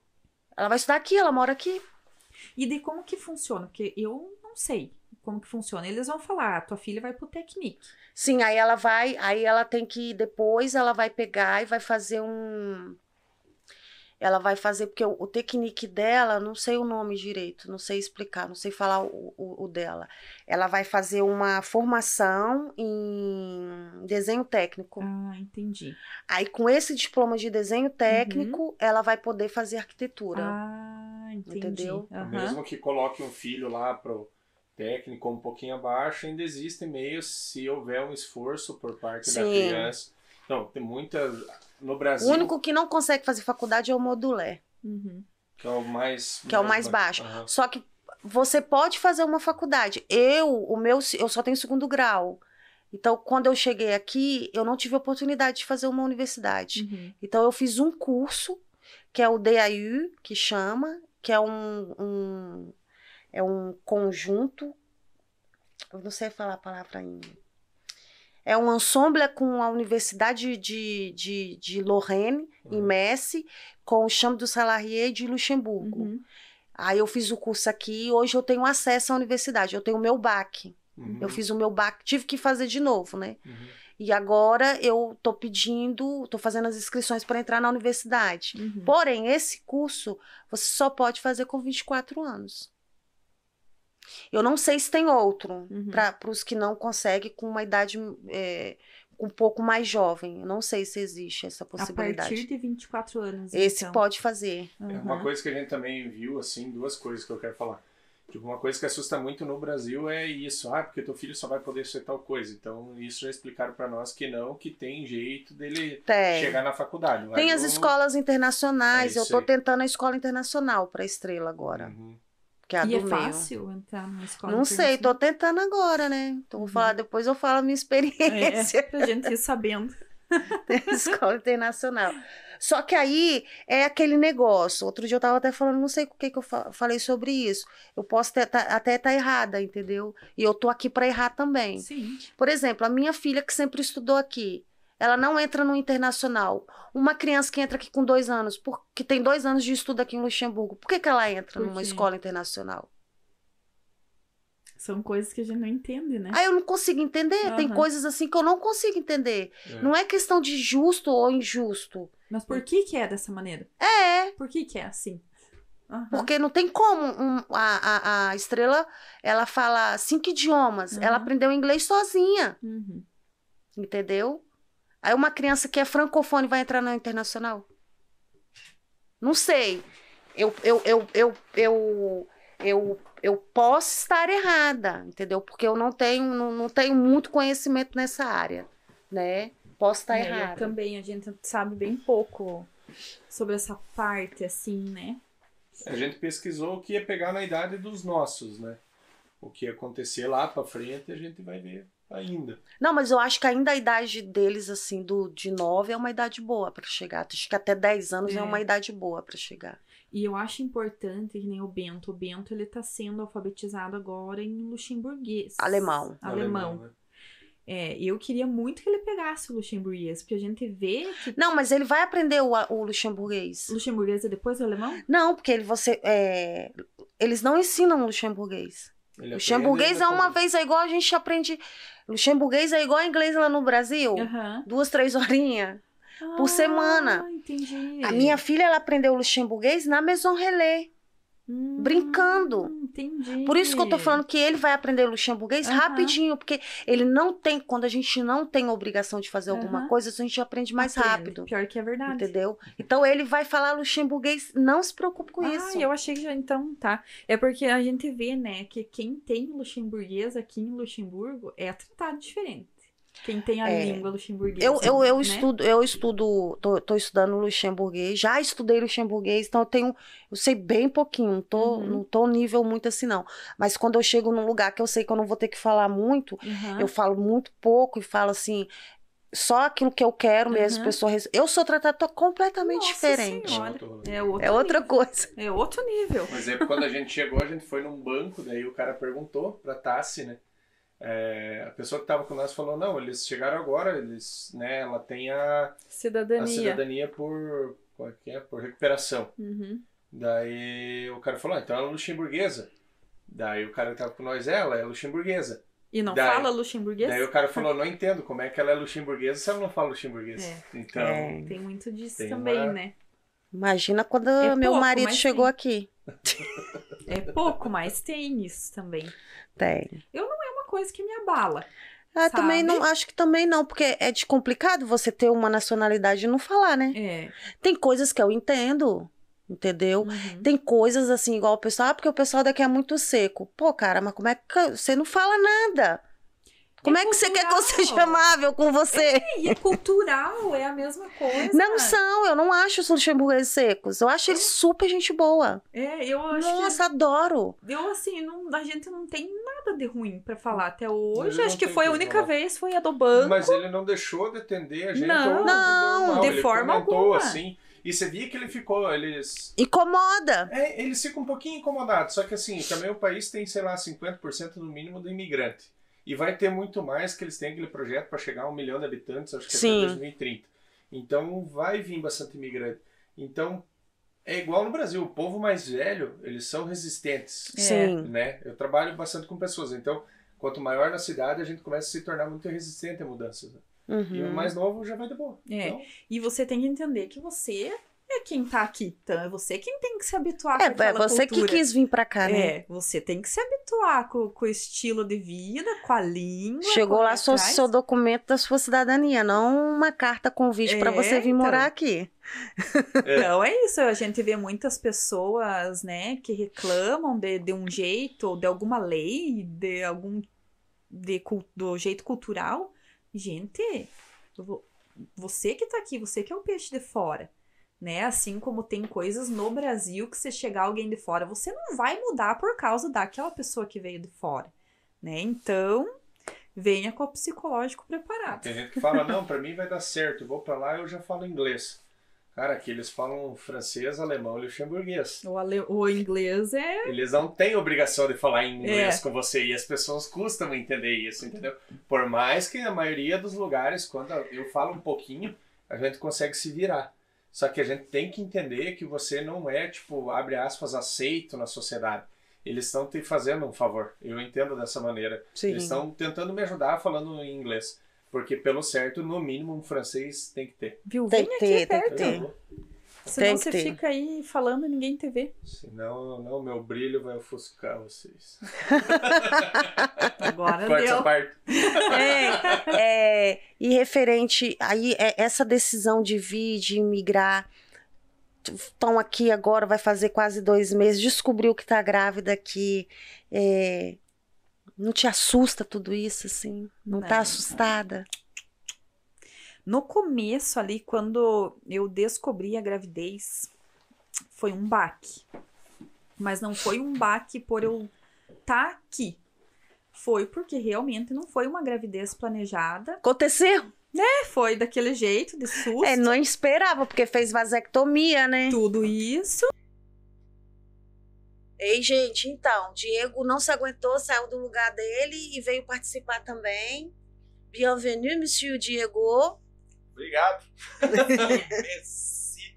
Ela vai estudar aqui, ela mora aqui. E de como que funciona? Porque eu não sei como que funciona. Eles vão falar, ah, tua filha vai pro Technique. Sim, aí ela vai, aí ela tem que depois ela vai pegar e vai fazer um ela vai fazer, porque o, o technique dela, não sei o nome direito, não sei explicar, não sei falar o, o, o dela. Ela vai fazer uma formação em desenho técnico. Ah, entendi. Aí, com esse diploma de desenho uhum. técnico, uhum. ela vai poder fazer arquitetura. Ah, entendi. Entendeu? Uhum. Mesmo que coloque um filho lá pro técnico um pouquinho abaixo, ainda existem meios se houver um esforço por parte Sim. da criança não, tem muitas. No Brasil. O único que não consegue fazer faculdade é o modulé. Uhum. Que é o mais. Que é o mais baixo. Uhum. Só que você pode fazer uma faculdade. Eu, o meu, eu só tenho segundo grau. Então, quando eu cheguei aqui, eu não tive oportunidade de fazer uma universidade. Uhum. Então, eu fiz um curso, que é o DAU, que chama, que é um, um é um conjunto. Eu não sei falar a palavra em é um ensemble com a Universidade de, de, de Lorraine, uhum. em Messi, com o Chame du Salarié de Luxemburgo. Uhum. Aí eu fiz o curso aqui e hoje eu tenho acesso à universidade, eu tenho o meu BAC. Uhum. Eu fiz o meu BAC, tive que fazer de novo, né? Uhum. E agora eu estou pedindo, estou fazendo as inscrições para entrar na universidade. Uhum. Porém, esse curso você só pode fazer com 24 anos. Eu não sei se tem outro uhum. para os que não conseguem com uma idade é, um pouco mais jovem. Eu não sei se existe essa possibilidade. A partir de 24 anos. Esse então. pode fazer. Uhum. Uma coisa que a gente também viu, assim, duas coisas que eu quero falar. Tipo, uma coisa que assusta muito no Brasil é isso. Ah, porque teu filho só vai poder ser tal coisa. Então, isso já explicaram para nós que não, que tem jeito dele tem. chegar na faculdade. Tem as escolas internacionais. É eu tô aí. tentando a escola internacional para estrela agora. Uhum. Que é a e é do é meu. fácil entrar numa escola? Não sei, tô né? tentando agora, né? Então vou falar, uhum. depois eu falo a minha experiência. É, a gente ir sabendo. escola internacional. Só que aí é aquele negócio. Outro dia eu estava até falando, não sei o que, que eu fa falei sobre isso. Eu posso ter, tá, até estar tá errada, entendeu? E eu tô aqui para errar também. Sim. Por exemplo, a minha filha que sempre estudou aqui ela não entra no internacional. Uma criança que entra aqui com dois anos, que tem dois anos de estudo aqui em Luxemburgo, por que, que ela entra numa escola internacional? São coisas que a gente não entende, né? Ah, eu não consigo entender. Uhum. Tem coisas assim que eu não consigo entender. É. Não é questão de justo ou injusto. Mas por que que é dessa maneira? É. Por que que é assim? Uhum. Porque não tem como um, a, a, a, estrela, ela fala cinco idiomas. Uhum. Ela aprendeu inglês sozinha. Uhum. Entendeu? Aí uma criança que é francofone vai entrar na internacional? Não sei. Eu, eu, eu, eu, eu, eu, eu posso estar errada, entendeu? Porque eu não tenho, não, não tenho muito conhecimento nessa área, né? Posso estar é, errada. Também a gente sabe bem pouco sobre essa parte, assim, né? A gente pesquisou o que ia pegar na idade dos nossos, né? O que ia acontecer lá para frente, a gente vai ver Ainda. Não, mas eu acho que ainda a idade deles, assim, do de 9 é uma idade boa para chegar. Acho que até 10 anos é, é uma idade boa para chegar. E eu acho importante que nem o Bento. O Bento, ele tá sendo alfabetizado agora em luxemburguês. Alemão. Alemão. Alemão né? É, eu queria muito que ele pegasse o luxemburguês, porque a gente vê que... Não, mas ele vai aprender o, o luxemburguês. Luxemburguês é depois do alemão? Não, porque ele, você, é... eles não ensinam luxemburguês. Ele luxemburguês é uma vez, é igual a gente aprende Luxemburguês é igual a inglês lá no Brasil. Uhum. Duas, três horinhas ah, por semana. Entendi. A minha filha, ela aprendeu luxemburguês na Maison Relais. Hum, brincando. Entendi. Por isso que eu tô falando que ele vai aprender luxemburguês uhum. rapidinho, porque ele não tem, quando a gente não tem obrigação de fazer alguma coisa, a gente aprende mais rápido. Pior que é verdade. Entendeu? Então ele vai falar luxemburguês, não se preocupe com ah, isso. Ah, eu achei que já então tá. É porque a gente vê, né, que quem tem luxemburguês aqui em Luxemburgo é tratado diferente. Quem tem a é, língua luxemburguesa. Eu, eu, eu né? estudo, eu estudo, tô, tô, estudando luxemburguês, já estudei luxemburguês, então eu tenho, eu sei bem pouquinho, não tô, uhum. não tô nível muito assim não. Mas quando eu chego num lugar que eu sei que eu não vou ter que falar muito, uhum. eu falo muito pouco e falo assim, só aquilo que eu quero mesmo, uhum. pessoa. Eu sou tratada completamente Nossa diferente. É, é outra nível. coisa. É outro nível. Mas é, quando a gente chegou, a gente foi num banco, daí o cara perguntou pra Tassi, né? É, a pessoa que estava com nós falou, não, eles chegaram agora, eles, né, ela tem a cidadania, a cidadania por, qual é, é? por recuperação. Uhum. Daí o cara falou, ah, então ela é luxemburguesa. Daí o cara que estava com nós, ela é luxemburguesa. E não daí, fala luxemburguês? Daí o cara falou, não entendo como é que ela é luxemburguesa se ela não fala luxemburguês. É. Então... É, tem muito disso tem também, uma... né? Imagina quando é meu pouco, marido chegou tem. aqui. É pouco, mas tem isso também. Tem. Eu não coisa que me abala. Ah, sabe? também não, acho que também não, porque é complicado você ter uma nacionalidade e não falar, né? É. Tem coisas que eu entendo, entendeu? Uhum. Tem coisas assim, igual o pessoal, ah, porque o pessoal daqui é muito seco. Pô, cara, mas como é que você não fala nada? Como é, é que você quer que eu seja amável com você? É, e é cultural, é a mesma coisa. Não são, eu não acho os luxemburgueses secos. Eu acho é. eles super gente boa. É, eu acho. Nossa, é adoro. Eu, assim, não, a gente não tem nada de ruim para falar até hoje. Acho que foi a única falar. vez foi a do banco. Mas ele não deixou de atender a gente. Não, não, não de ele forma alguma. assim. E você via que ele ficou, eles... Incomoda. É, eles ficam um pouquinho incomodados. Só que assim, também o país tem, sei lá, 50% no mínimo do imigrante. E vai ter muito mais que eles têm aquele projeto para chegar a um milhão de habitantes, acho que é Sim. até 2030. Então vai vir bastante imigrante. Então, é igual no Brasil, o povo mais velho, eles são resistentes. É. Sim. Né? Eu trabalho bastante com pessoas, então quanto maior na cidade, a gente começa a se tornar muito resistente a mudanças. Né? Uhum. E o mais novo já vai de boa. É. Então... E você tem que entender que você é quem tá aqui. Então é você quem tem que se habituar é, com aquela É você cultura. que quis vir pra cá, né? É, você tem que se habituar com, com o estilo de vida, com a língua. Chegou lá só seu documento da sua cidadania, não uma carta convite é, para você vir então... morar aqui. É. Então é isso, a gente vê muitas pessoas, né, que reclamam de, de um jeito, de alguma lei, de algum de, do jeito cultural. Gente, você que tá aqui, você que é o peixe de fora né? Assim como tem coisas no Brasil que se chegar alguém de fora, você não vai mudar por causa daquela pessoa que veio de fora, né? Então, venha com o psicológico preparado. Tem gente que fala, não, para mim vai dar certo, vou para lá eu já falo inglês. Cara, aqui eles falam francês, alemão e luxemburguês. O, ale... o inglês é. Eles não têm obrigação de falar inglês é. com você e as pessoas custam entender isso, entendeu? Por mais que a maioria dos lugares, quando eu falo um pouquinho, a gente consegue se virar. Só que a gente tem que entender que você não é, tipo, abre aspas, aceito na sociedade. Eles estão te fazendo um favor. Eu entendo dessa maneira. Sim. Eles estão tentando me ajudar falando em inglês. Porque, pelo certo, no mínimo, um francês tem que ter. Viu? Tem que ter, tem que ter. Senão tem você ter. fica aí falando e ninguém te vê. Senão, não, meu brilho vai ofuscar vocês. Agora deu. parte. É, é, e referente aí é, essa decisão de vir, de migrar, estão aqui agora, vai fazer quase dois meses, descobriu que está grávida aqui. É, não te assusta tudo isso, assim? Não, está assustada? Não. No começo ali, quando eu descobri a gravidez, foi um baque. Mas não foi um baque por eu estar tá aqui. Foi porque realmente não foi uma gravidez planejada. Aconteceu! Né? Foi daquele jeito, de susto. É, não esperava, porque fez vasectomia, né? Tudo isso. Ei, gente, então, Diego não se aguentou, saiu do lugar dele e veio participar também. Bienvenue, Monsieur Diego. Obrigado. Messi.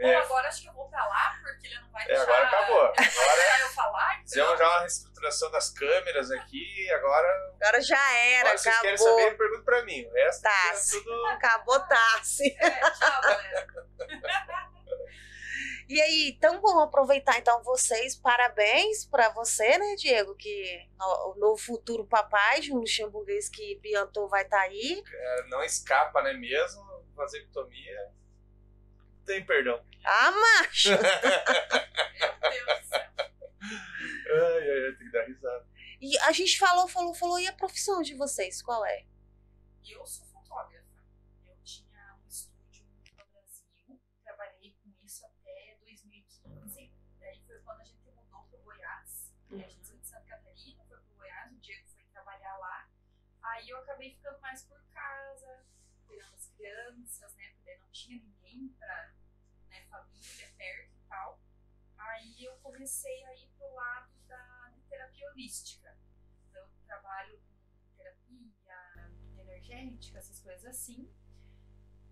É. Bom, agora acho que eu vou pra lá, porque ele não vai deixar. É, agora acabou. Agora eu falar. Então... Fizemos já uma reestruturação das câmeras aqui, agora. Agora já era, agora, acabou. Se vocês querem saber, pergunta pra mim. O resto Tassi. Tá, é tudo... Acabou, Tassi. Tá, é, tchau, galera. E aí, então vamos aproveitar então vocês, parabéns para você, né, Diego, que o novo futuro papai de um luxemburguês que Biantou vai estar tá aí. É, não escapa, né, mesmo, vasectomia, tem perdão. Ah, macho! Meu Deus do céu. Ai, ai, ai, tem que dar risada. E a gente falou, falou, falou, e a profissão de vocês, qual é? Eu sou acabei ficando mais por casa, cuidando das crianças, né? Porque não tinha ninguém pra né, família perto e tal. Aí eu comecei a ir pro lado da terapia holística. Então, trabalho com terapia energética, essas coisas assim.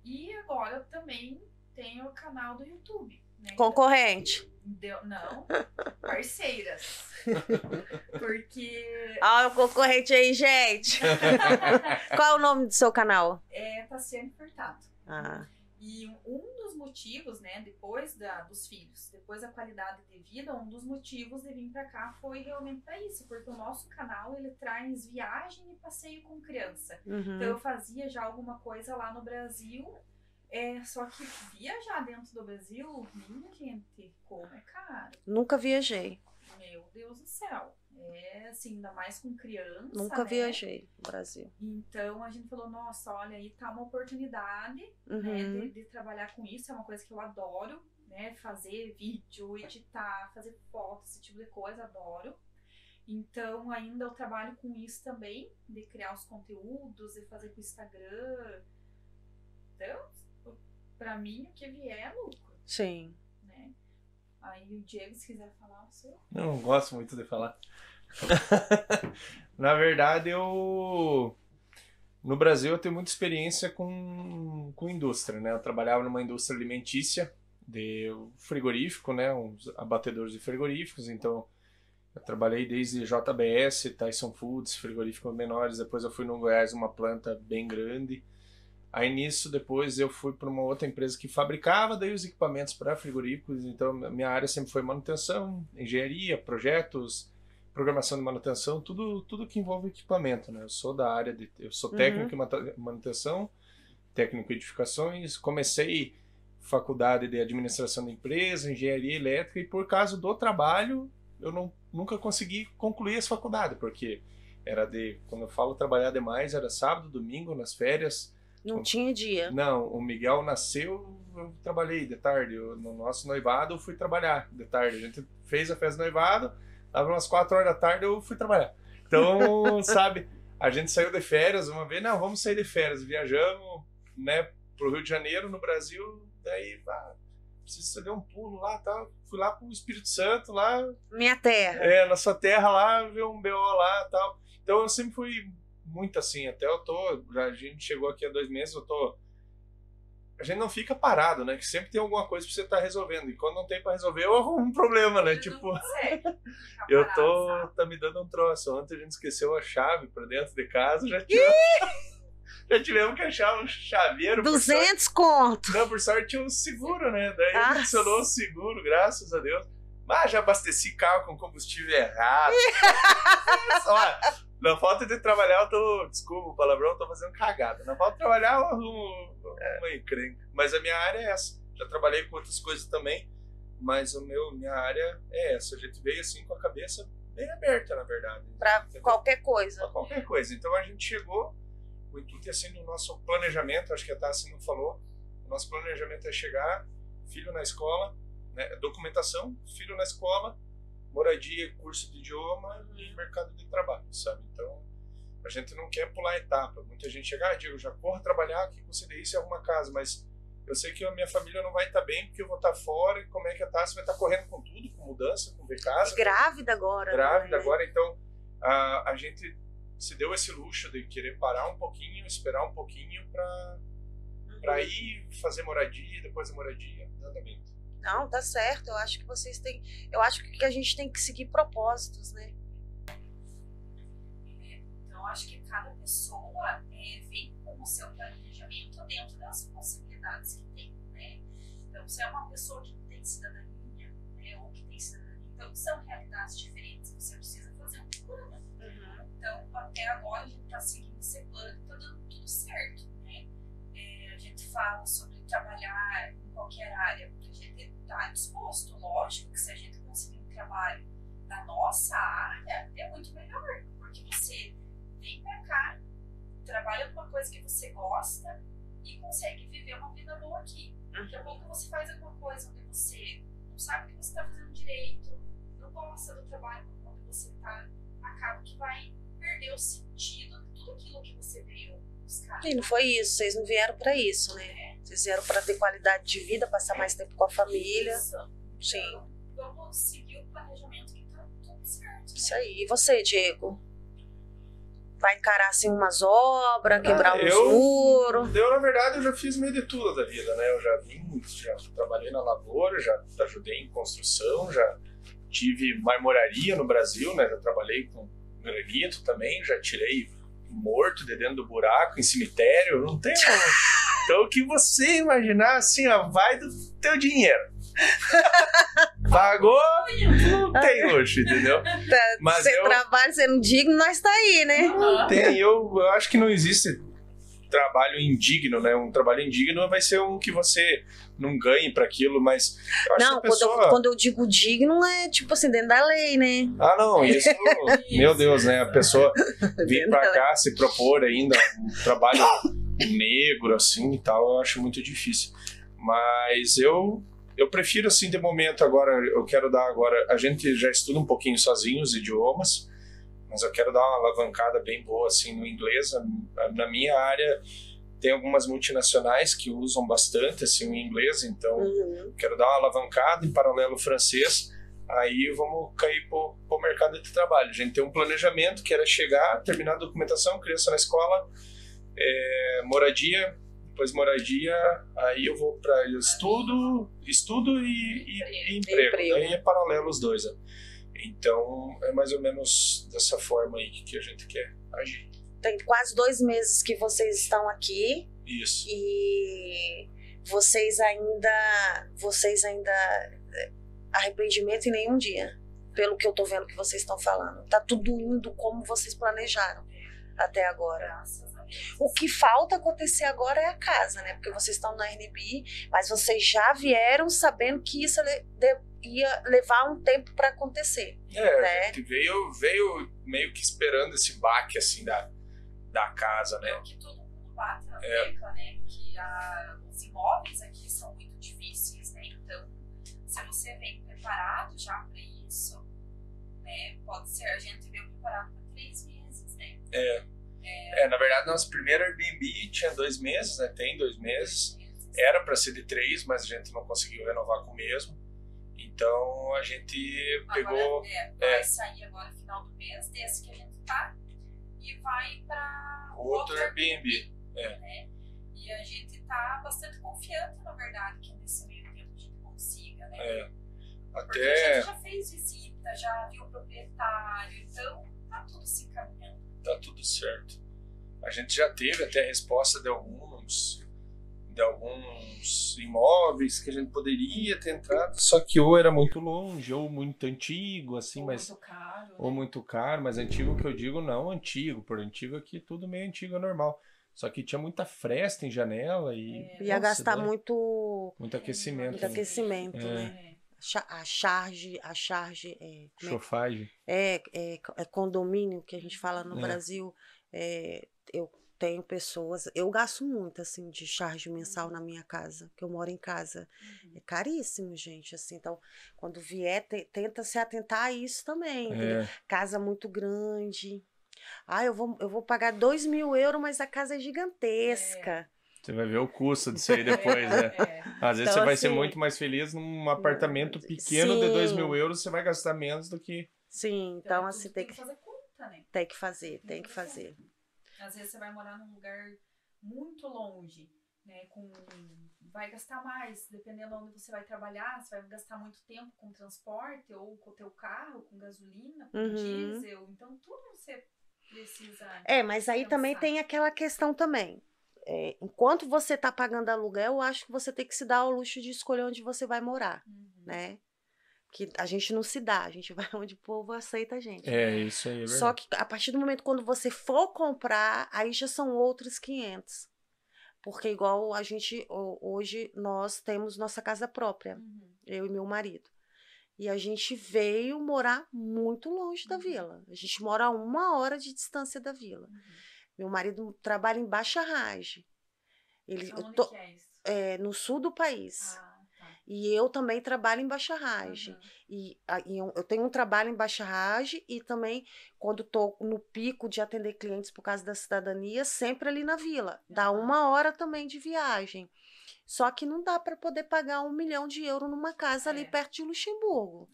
E agora eu também tenho o canal do YouTube. Né? Então, concorrente. Deu, não, parceiras. Porque. Ah, o concorrente aí, gente! Qual é o nome do seu canal? É Passeando Cortado. Ah. E um dos motivos, né, depois da, dos filhos, depois da qualidade de vida, um dos motivos de vir para cá foi realmente para isso, porque o nosso canal ele traz viagem e passeio com criança. Uhum. Então eu fazia já alguma coisa lá no Brasil é, só que viajar dentro do Brasil, minha gente, como é caro. Nunca viajei. Meu Deus do céu. É, assim, ainda mais com criança. Nunca né? viajei no Brasil. Então a gente falou, nossa, olha, aí tá uma oportunidade uhum. né, de, uhum. de, trabalhar com isso, é uma coisa que eu adoro, né? Fazer vídeo, editar, fazer fotos, esse tipo de coisa, adoro. Então ainda eu trabalho com isso também, de criar os conteúdos, de fazer com o Instagram. Então, para mim o que vier é lucro. Sim. Né? Aí o Diego, se quiser falar o seu. Não, gosto muito de falar. Na verdade, eu. No Brasil, eu tenho muita experiência com, com indústria, né? Eu trabalhava numa indústria alimentícia de frigorífico, né? Uns abatedores de frigoríficos, então eu trabalhei desde JBS, Tyson Foods, frigoríficos menores, depois eu fui no Goiás, uma planta bem grande. Aí nisso depois eu fui para uma outra empresa que fabricava daí os equipamentos para frigoríficos, então minha área sempre foi manutenção, engenharia, projetos, programação de manutenção, tudo tudo que envolve equipamento, né? Eu sou da área de eu sou uhum. técnico uhum. em manutenção, técnico em edificações, comecei faculdade de administração de empresa, engenharia elétrica e por causa do trabalho eu não, nunca consegui concluir essa faculdade, porque era de, quando eu falo trabalhar demais, era sábado, domingo, nas férias, não tinha dia. Não, o Miguel nasceu, eu trabalhei de tarde. Eu, no nosso noivado, eu fui trabalhar de tarde. A gente fez a festa noivado, tava umas quatro horas da tarde, eu fui trabalhar. Então, sabe, a gente saiu de férias uma vez, não, vamos sair de férias. Viajamos, né, pro Rio de Janeiro, no Brasil, daí, ah, preciso dar um pulo lá, tá? Fui lá pro Espírito Santo, lá... Minha terra. É, na sua terra lá, ver um BO lá, tal. Então, eu sempre fui muito assim. Até eu tô. A gente chegou aqui há dois meses, eu tô. A gente não fica parado, né? Que sempre tem alguma coisa pra você estar tá resolvendo. E quando não tem pra resolver, eu arrumo um problema, né? Eu tipo. eu tô. Tá me dando um troço. Ontem a gente esqueceu a chave pra dentro de casa, já tinha. já tivemos que achar um chaveiro. 200 conto. Não, por sorte tinha um seguro, né? Daí ah. funcionou o seguro, graças a Deus. Mas já abasteci carro com combustível errado. Olha, na falta de trabalhar, eu tô. Desculpa o palavrão, eu tô fazendo cagada. Na falta de trabalhar, eu arrumo é. uma encrenca. Mas a minha área é essa. Já trabalhei com outras coisas também, mas o meu, minha área é essa. A gente veio assim com a cabeça bem aberta, na verdade. Pra qualquer coisa. Pra qualquer coisa. Então a gente chegou, o intuito é assim, no nosso planejamento, acho que a Tassi não falou, o nosso planejamento é chegar, filho na escola, né, documentação, filho na escola, moradia, curso de idioma e mercado de trabalho, sabe? Então, a gente não quer pular etapa. Muita gente chega, ah, Diego, já corra trabalhar, que você daí se arruma casa, mas eu sei que a minha família não vai estar tá bem porque eu vou estar tá fora e como é que é a Tássia vai estar tá correndo com tudo, com mudança, com ver casa. grávida agora. Né? Grávida é? agora, então a, a gente se deu esse luxo de querer parar um pouquinho, esperar um pouquinho para uhum. para ir fazer moradia, depois da moradia, Exatamente. Não, tá certo. Eu acho que vocês têm. Eu acho que a gente tem que seguir propósitos, né? Então, acho que cada pessoa é, vem com o seu planejamento dentro das possibilidades que tem, né? Então, se é uma pessoa que não tem cidadania, né, ou que tem cidadania, então são realidades diferentes. Você precisa fazer um plano. Uhum. Então, até agora a gente está seguindo esse plano, está dando tudo certo, né? É, a gente fala sobre trabalhar qualquer área, porque a gente está disposto. Lógico que se a gente conseguir um trabalho na nossa área, é muito melhor, porque você vem para cá, trabalha numa coisa que você gosta e consegue viver uma vida boa aqui. Daqui a uhum. pouco você faz alguma coisa onde você não sabe o que você está fazendo direito, não gosta do trabalho onde você está, acaba que vai perder o sentido de tudo aquilo que você veio buscar. E não foi isso, vocês não vieram para isso, né? É. Fizeram para ter qualidade de vida, passar mais tempo com a família. Isso. Sim. Então, vamos seguir o planejamento que tá tudo certo. Né? Isso aí. E você, Diego? Vai encarar assim umas obras, quebrar ah, muro? eu, Eu, na verdade, eu já fiz meio de tudo da vida, né? Eu já vim, já trabalhei na lavoura, já ajudei em construção, já tive marmoraria no Brasil, né? Já trabalhei com granito também, já tirei morto de dentro do buraco, em cemitério, não tem. então o que você imaginar, assim, ó, vai do teu dinheiro. Pagou, não tem luxo, entendeu? Tá, Mas sem eu... trabalho sendo digno, nós tá aí, né? Não tem, eu, eu acho que não existe trabalho indigno, né? Um trabalho indigno vai ser um que você não ganhe para aquilo, mas. não, pessoa... quando, eu, quando, eu, digo digno é tipo assim, dentro da lei, né? Ah, não, isso. meu Deus, né? A pessoa vir para cá se propor ainda um trabalho negro, assim e tal, eu acho muito difícil. Mas eu. Eu prefiro, assim, de momento agora, eu quero dar agora. A gente já estuda um pouquinho sozinho os idiomas, mas eu quero dar uma alavancada bem boa assim no inglês. Na minha área tem algumas multinacionais que usam bastante assim o inglês, então uhum. quero dar uma alavancada em paralelo francês. Aí vamos cair para o mercado de trabalho. A gente tem um planejamento que era chegar, terminar a documentação, criança na escola, é, moradia, depois moradia, aí eu vou para estudo, estudo e, e, e emprego. emprego. Aí é paralelo os dois. Né? Então, é mais ou menos dessa forma aí que a gente quer agir. Tem quase dois meses que vocês estão aqui. Isso. E vocês ainda. Vocês ainda. É, arrependimento em nenhum dia. Pelo que eu tô vendo que vocês estão falando. Tá tudo indo como vocês planejaram até agora. Graças o que falta acontecer agora é a casa, né? Porque vocês estão na RNB, mas vocês já vieram sabendo que isso ia levar um tempo para acontecer. É, né? a gente veio, veio meio que esperando esse baque, assim, da, da casa, né? É que todo mundo bate na é. tecla, né? Que a, os imóveis aqui são muito difíceis, né? Então, se você vem preparado já para isso, né? Pode ser, a gente veio preparado para três meses, né? É. É, na verdade, nosso primeiro Airbnb tinha dois meses, né? Tem dois meses. Era para ser de três, mas a gente não conseguiu renovar com o mesmo. Então a gente agora, pegou. É, é. vai sair agora no final do mês, desse que a gente tá, e vai para outro, outro Airbnb. Airbnb é. né? E a gente tá bastante confiante, na verdade, que nesse meio tempo a gente consiga, né? É. Até... Porque a gente já fez visita, já viu o proprietário, então tá tudo se encaminhando tá tudo certo. A gente já teve até a resposta de alguns de alguns imóveis que a gente poderia ter entrado, só que ou era muito longe, ou muito antigo, assim, ou mas. Muito caro, né? ou né? muito caro, mas antigo que eu digo não antigo, por antigo aqui tudo meio antigo é normal. Só que tinha muita fresta em janela e. É. Ia gastar né? muito. Muito aquecimento. Muito né? aquecimento, é. né? a charge, a charge eh, é, chofagem. É, é, é, condomínio que a gente fala no é. Brasil. É, eu tenho pessoas, eu gasto muito assim de charge mensal na minha casa, que eu moro em casa. Uhum. É caríssimo, gente, assim. Então, quando vier, te, tenta se atentar a isso também. É. Casa muito grande. Ah, eu vou, eu vou pagar dois mil euros, mas a casa é gigantesca. É. Você vai ver o custo disso aí depois, né? é. Às vezes então, você vai assim, ser muito mais feliz num apartamento pequeno sim. de 2 mil euros, você vai gastar menos do que. Sim, então, então é assim tem, tem que. fazer conta, né? Tem que fazer, tem, tem que fazer. fazer. Às vezes você vai morar num lugar muito longe, né? Com... Vai gastar mais, dependendo de onde você vai trabalhar, você vai gastar muito tempo com transporte, ou com o teu carro, com gasolina, com uhum. diesel. Então tudo você precisa. É, mas aí pensar. também tem aquela questão também é, enquanto você está pagando aluguel, eu acho que você tem que se dar ao luxo de escolher onde você vai morar, uhum. né? Que a gente não se dá, a gente vai onde o povo aceita a gente. Né? É, isso aí. É Só que a partir do momento quando você for comprar, aí já são outros 500. Porque igual a gente, hoje, nós temos nossa casa própria, uhum. eu e meu marido. E a gente veio morar muito longe uhum. da vila. A gente mora a uma hora de distância da vila. Uhum. Meu marido trabalha em Baixa Rage. Ele, então, tô, é isso? É, no sul do país. Ah, tá. E eu também trabalho em Baixa Rage. Uhum. E, eu, tenho um trabalho em Baixa Rage e também, quando estou no pico de atender clientes por causa da cidadania, sempre ali na vila. Uhum. Dá uma hora também de viagem. Só que não dá para poder pagar um milhão de euro numa casa é. ali perto de Luxemburgo.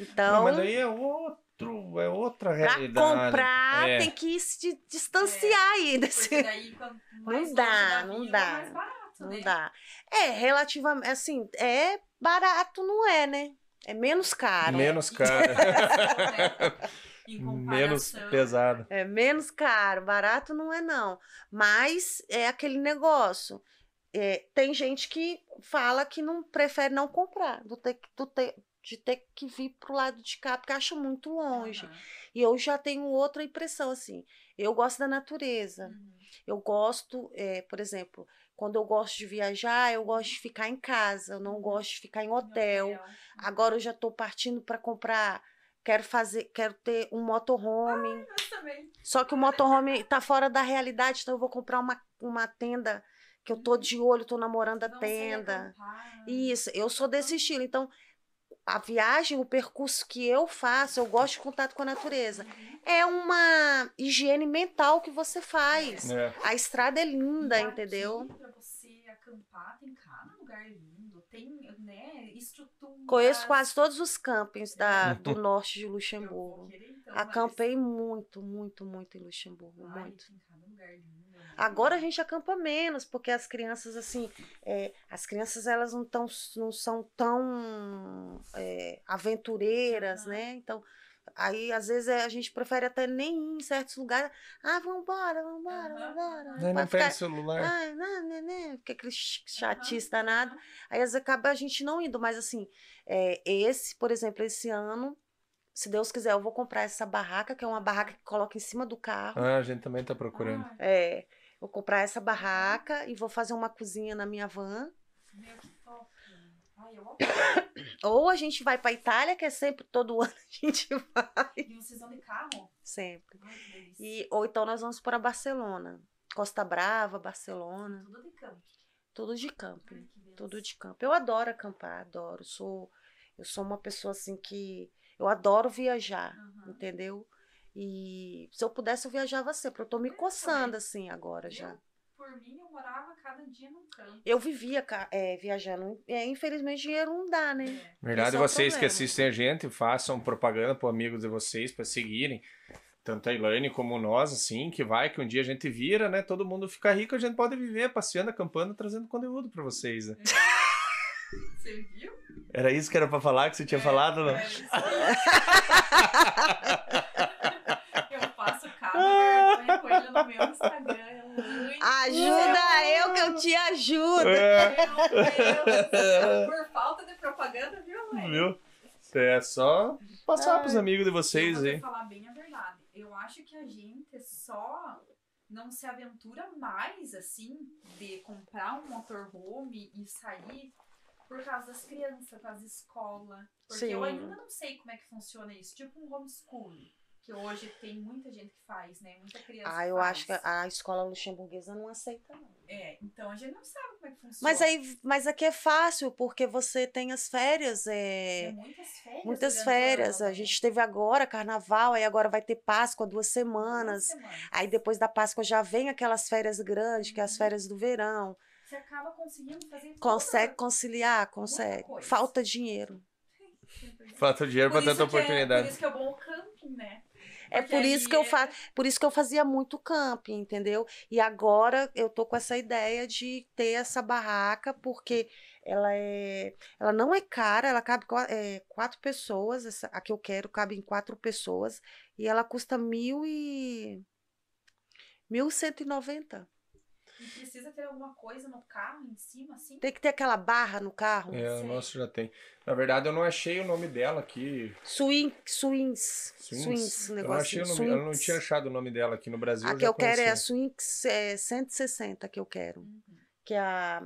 Então. Não, mas daí é outro outro, é outra pra realidade. Pra comprar, é. tem que se distanciar é. aí desse... Daí, não dá, não vida, é dá. Barato, não né? dá. É, relativamente, assim, é barato, não é, né? É menos caro. Menos é. caro. menos né? pesado. É menos caro, barato não é não. Mas é aquele negócio. É, tem gente que fala que não prefere não comprar, do, ter do, ter de ter que vir pro lado de cá, porque acho muito longe. Uhum. E eu já tenho outra impressão, assim. Eu gosto da natureza. Uhum. Eu gosto, é, por exemplo, quando eu gosto de viajar, eu gosto de ficar em casa, eu não uhum. gosto de ficar em hotel. Uhum. Agora eu já estou partindo para comprar. Quero fazer, quero ter um motorhome. Ah, Só que o motorhome está fora da realidade, então eu vou comprar uma, uma tenda que eu tô uhum. de olho, tô namorando a não tenda. Isso, eu sou desse estilo. Então, a viagem, o percurso que eu faço, eu gosto de contato com a natureza. Uhum. É uma higiene mental que você faz. É. A estrada é linda, e entendeu? Pra você acampar, tem cada lugar lindo, tem, né, estrutura. Conheço quase todos os campings da, é. do norte de Luxemburgo. Querer, então, Acampei mas... muito, muito, muito em Luxemburgo, Ai, muito. Tem cada lugar lindo. Agora a gente acampa menos, porque as crianças, assim, é, as crianças elas não, tão, não são tão é, aventureiras, uhum. né? Então, aí às vezes é, a gente prefere até nem ir em certos lugares. Ah, vambora, vambora, uhum. vambora. Nem não pega o celular. Ah, não, né, não, né, não, né? fica aquele chatista uhum. Aí às vezes acaba a gente não indo, mas assim, é, esse, por exemplo, esse ano se Deus quiser, eu vou comprar essa barraca, que é uma barraca que coloca em cima do carro. Ah, a gente também está procurando. É. Vou comprar essa uhum. barraca e vou fazer uma cozinha na minha van. Meu, que top. Ai, eu Ou a gente vai para Itália, que é sempre todo ano a gente vai. E vocês vão de carro? Sempre. Ai, e ou então nós vamos para Barcelona, Costa Brava, Barcelona. Tudo de campo. Tudo de campo. tudo de campo. Eu adoro acampar, adoro. Sou eu sou uma pessoa assim que eu adoro viajar, uhum. entendeu? E se eu pudesse, eu viajava sempre. Eu tô me coçando assim agora eu, já. Por mim, eu morava cada dia num canto. Eu vivia é, viajando. É, infelizmente, dinheiro não dá, né? É. Verdade, é vocês que assistem a gente, façam propaganda para amigos de vocês para seguirem. Tanto a Elaine como nós, assim, que vai, que um dia a gente vira, né? Todo mundo fica rico, a gente pode viver passeando, acampando, trazendo conteúdo para vocês, né? Você viu? Era isso que era para falar, que você tinha é, falado, não? É meu Instagram é Ajuda eu, que eu te ajudo! É. Meu Deus, por falta de propaganda, viu, mãe? Viu? É só passar Ai. pros amigos de vocês eu vou falar bem a verdade. Eu acho que a gente só não se aventura mais assim de comprar um motorhome e sair por causa das crianças, por causa da escola. Porque Sim. eu ainda não sei como é que funciona isso. Tipo um homeschooling. Que hoje tem muita gente que faz, né? Muita criança. Ah, eu faz. acho que a escola luxemburguesa não aceita, não. É, então a gente não sabe como é que funciona. Mas, aí, mas aqui é fácil, porque você tem as férias. É, tem muitas férias. Muitas férias. A né? gente teve agora carnaval, aí agora vai ter Páscoa duas semanas. Duas semanas. Aí depois da Páscoa já vem aquelas férias grandes, uhum. que é as uhum. férias do verão. Você acaba conseguindo fazer Consegue conciliar, consegue. Falta dinheiro. Falta dinheiro para tanta oportunidade. É, por isso que é bom o camping, né? É por isso que eu é faço, por isso que eu fazia muito camping, entendeu? E agora eu tô com essa ideia de ter essa barraca porque ela é, ela não é cara, ela cabe é, quatro pessoas, essa, a que eu quero cabe em quatro pessoas e ela custa mil e mil cento e noventa. E precisa ter alguma coisa no carro em cima, assim? Tem que ter aquela barra no carro. É, o nosso já tem. Na verdade, eu não achei o nome dela aqui. Swing, swings. Swings, swings negócio. Eu não, achei assim. o nome, eu não tinha achado o nome dela aqui no Brasil. A que eu, eu quero é a Swings é, 160, que eu quero. Uhum. Que é a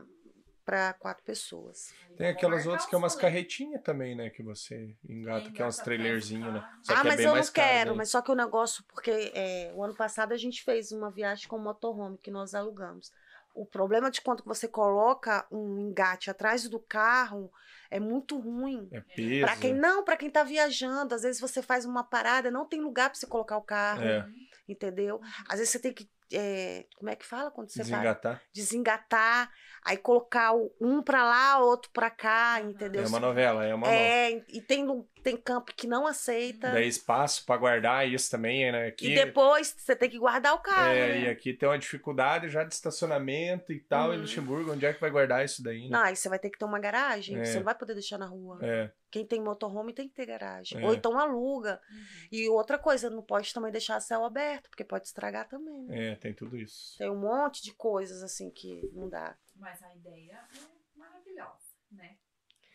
para quatro pessoas. Tem aquelas outras que é umas carretinhas também, né? Que você engata, que é umas trailerzinhas, né? Só ah, é mas eu não quero, daí. Né? mas só que o negócio, porque é, o ano passado a gente fez uma viagem com motorhome que nós alugamos. O problema de quando você coloca um engate atrás do carro é muito ruim. É, é. peso. Para quem não, para quem tá viajando, às vezes você faz uma parada, não tem lugar para você colocar o carro. É. Uhum. Entendeu? Às vezes você tem que é, como é que fala quando você Desengatar. Para? Desengatar. Aí colocar um para lá, outro para cá, entendeu? É uma novela, é uma É, e tem, tem campo que não aceita. Dá espaço para guardar isso também, né? Aqui, e depois você tem que guardar o carro. É, né? e aqui tem uma dificuldade já de estacionamento e tal, uhum. em Luxemburgo, onde é que vai guardar isso daí? Né? Não, aí você vai ter que ter uma garagem, é. você não vai poder deixar na rua. É. Quem tem motorhome tem que ter garagem. É. Ou então aluga. Uhum. E outra coisa, não pode também deixar céu aberto, porque pode estragar também. Né? É, tem tudo isso. Tem um monte de coisas assim que não dá. Mas a ideia é maravilhosa, né?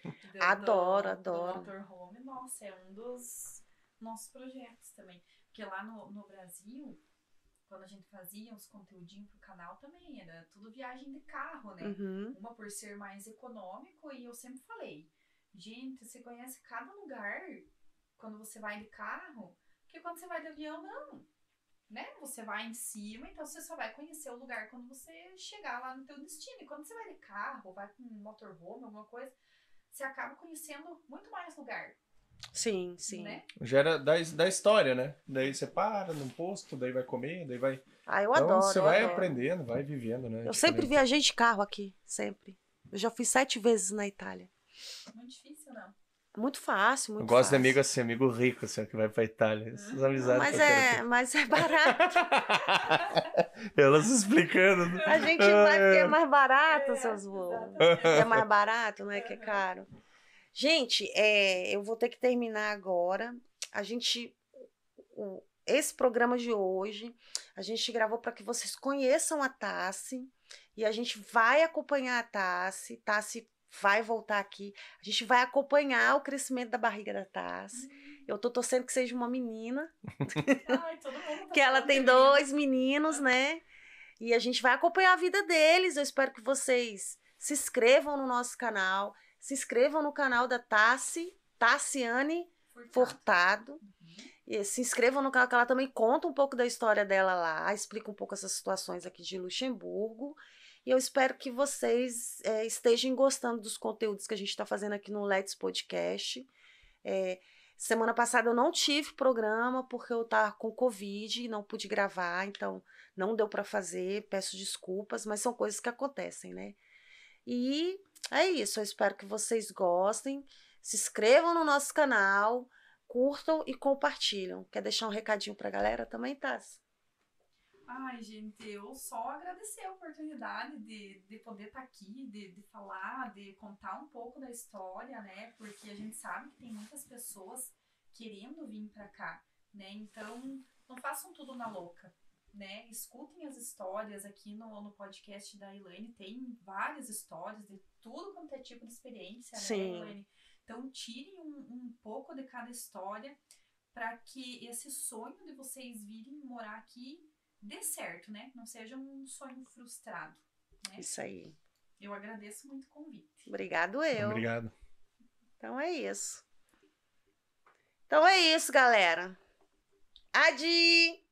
Do, adoro, do, adoro. Do motorhome, nossa, é um dos nossos projetos também. Porque lá no, no Brasil, quando a gente fazia os conteúdinhos pro canal também, era tudo viagem de carro, né? Uhum. Uma por ser mais econômico e eu sempre falei, Gente, você conhece cada lugar quando você vai de carro, que quando você vai de avião, não. Né? Você vai em cima, então você só vai conhecer o lugar quando você chegar lá no teu destino. E quando você vai de carro, vai com motorhome, alguma coisa, você acaba conhecendo muito mais lugar. Sim, sim. Né? Gera da, da história, né? Daí você para num posto, daí vai comer, daí vai. Ah, eu então, adoro. Você eu vai adoro. aprendendo, vai vivendo, né? Eu sempre viajei de carro aqui, sempre. Eu já fui sete vezes na Itália. Muito difícil, não. Muito fácil, muito eu gosto fácil. de amigo assim, amigo rico, assim, que vai pra Itália. Essas amizades mas, é, mas é barato. Elas explicando. A gente vai porque é mais barato, é, seus voos. É mais barato, não é que é caro. Gente, é, eu vou ter que terminar agora. A gente. O, esse programa de hoje, a gente gravou para que vocês conheçam a Tassi. E a gente vai acompanhar a Tassi. Tassi vai voltar aqui. A gente vai acompanhar o crescimento da barriga da Tassi. Uhum. Eu tô torcendo que seja uma menina. Ai, todo mundo tá que ela tem dois meninos, né? E a gente vai acompanhar a vida deles. Eu espero que vocês se inscrevam no nosso canal, se inscrevam no canal da Tassi, Tassiane Furtado. Furtado. Uhum. se inscrevam no canal que ela também conta um pouco da história dela lá, explica um pouco essas situações aqui de Luxemburgo. E eu espero que vocês é, estejam gostando dos conteúdos que a gente está fazendo aqui no Let's Podcast. É, semana passada eu não tive programa porque eu estava tá com Covid e não pude gravar, então não deu para fazer. Peço desculpas, mas são coisas que acontecem, né? E é isso. Eu espero que vocês gostem. Se inscrevam no nosso canal, curtam e compartilham. Quer deixar um recadinho para a galera também, Tassi? Ai, gente, eu só agradecer a oportunidade de, de poder estar tá aqui, de, de falar, de contar um pouco da história, né? Porque a gente sabe que tem muitas pessoas querendo vir para cá, né? Então, não façam tudo na louca, né? Escutem as histórias aqui no, no podcast da Elaine, tem várias histórias de tudo quanto é tipo de experiência, né, Sim. né, Elaine? Então, tirem um, um pouco de cada história para que esse sonho de vocês virem morar aqui dê certo, né? Não seja um sonho frustrado. Né? Isso aí. Eu agradeço muito o convite. Obrigado eu. Obrigado. Então é isso. Então é isso, galera. Adi!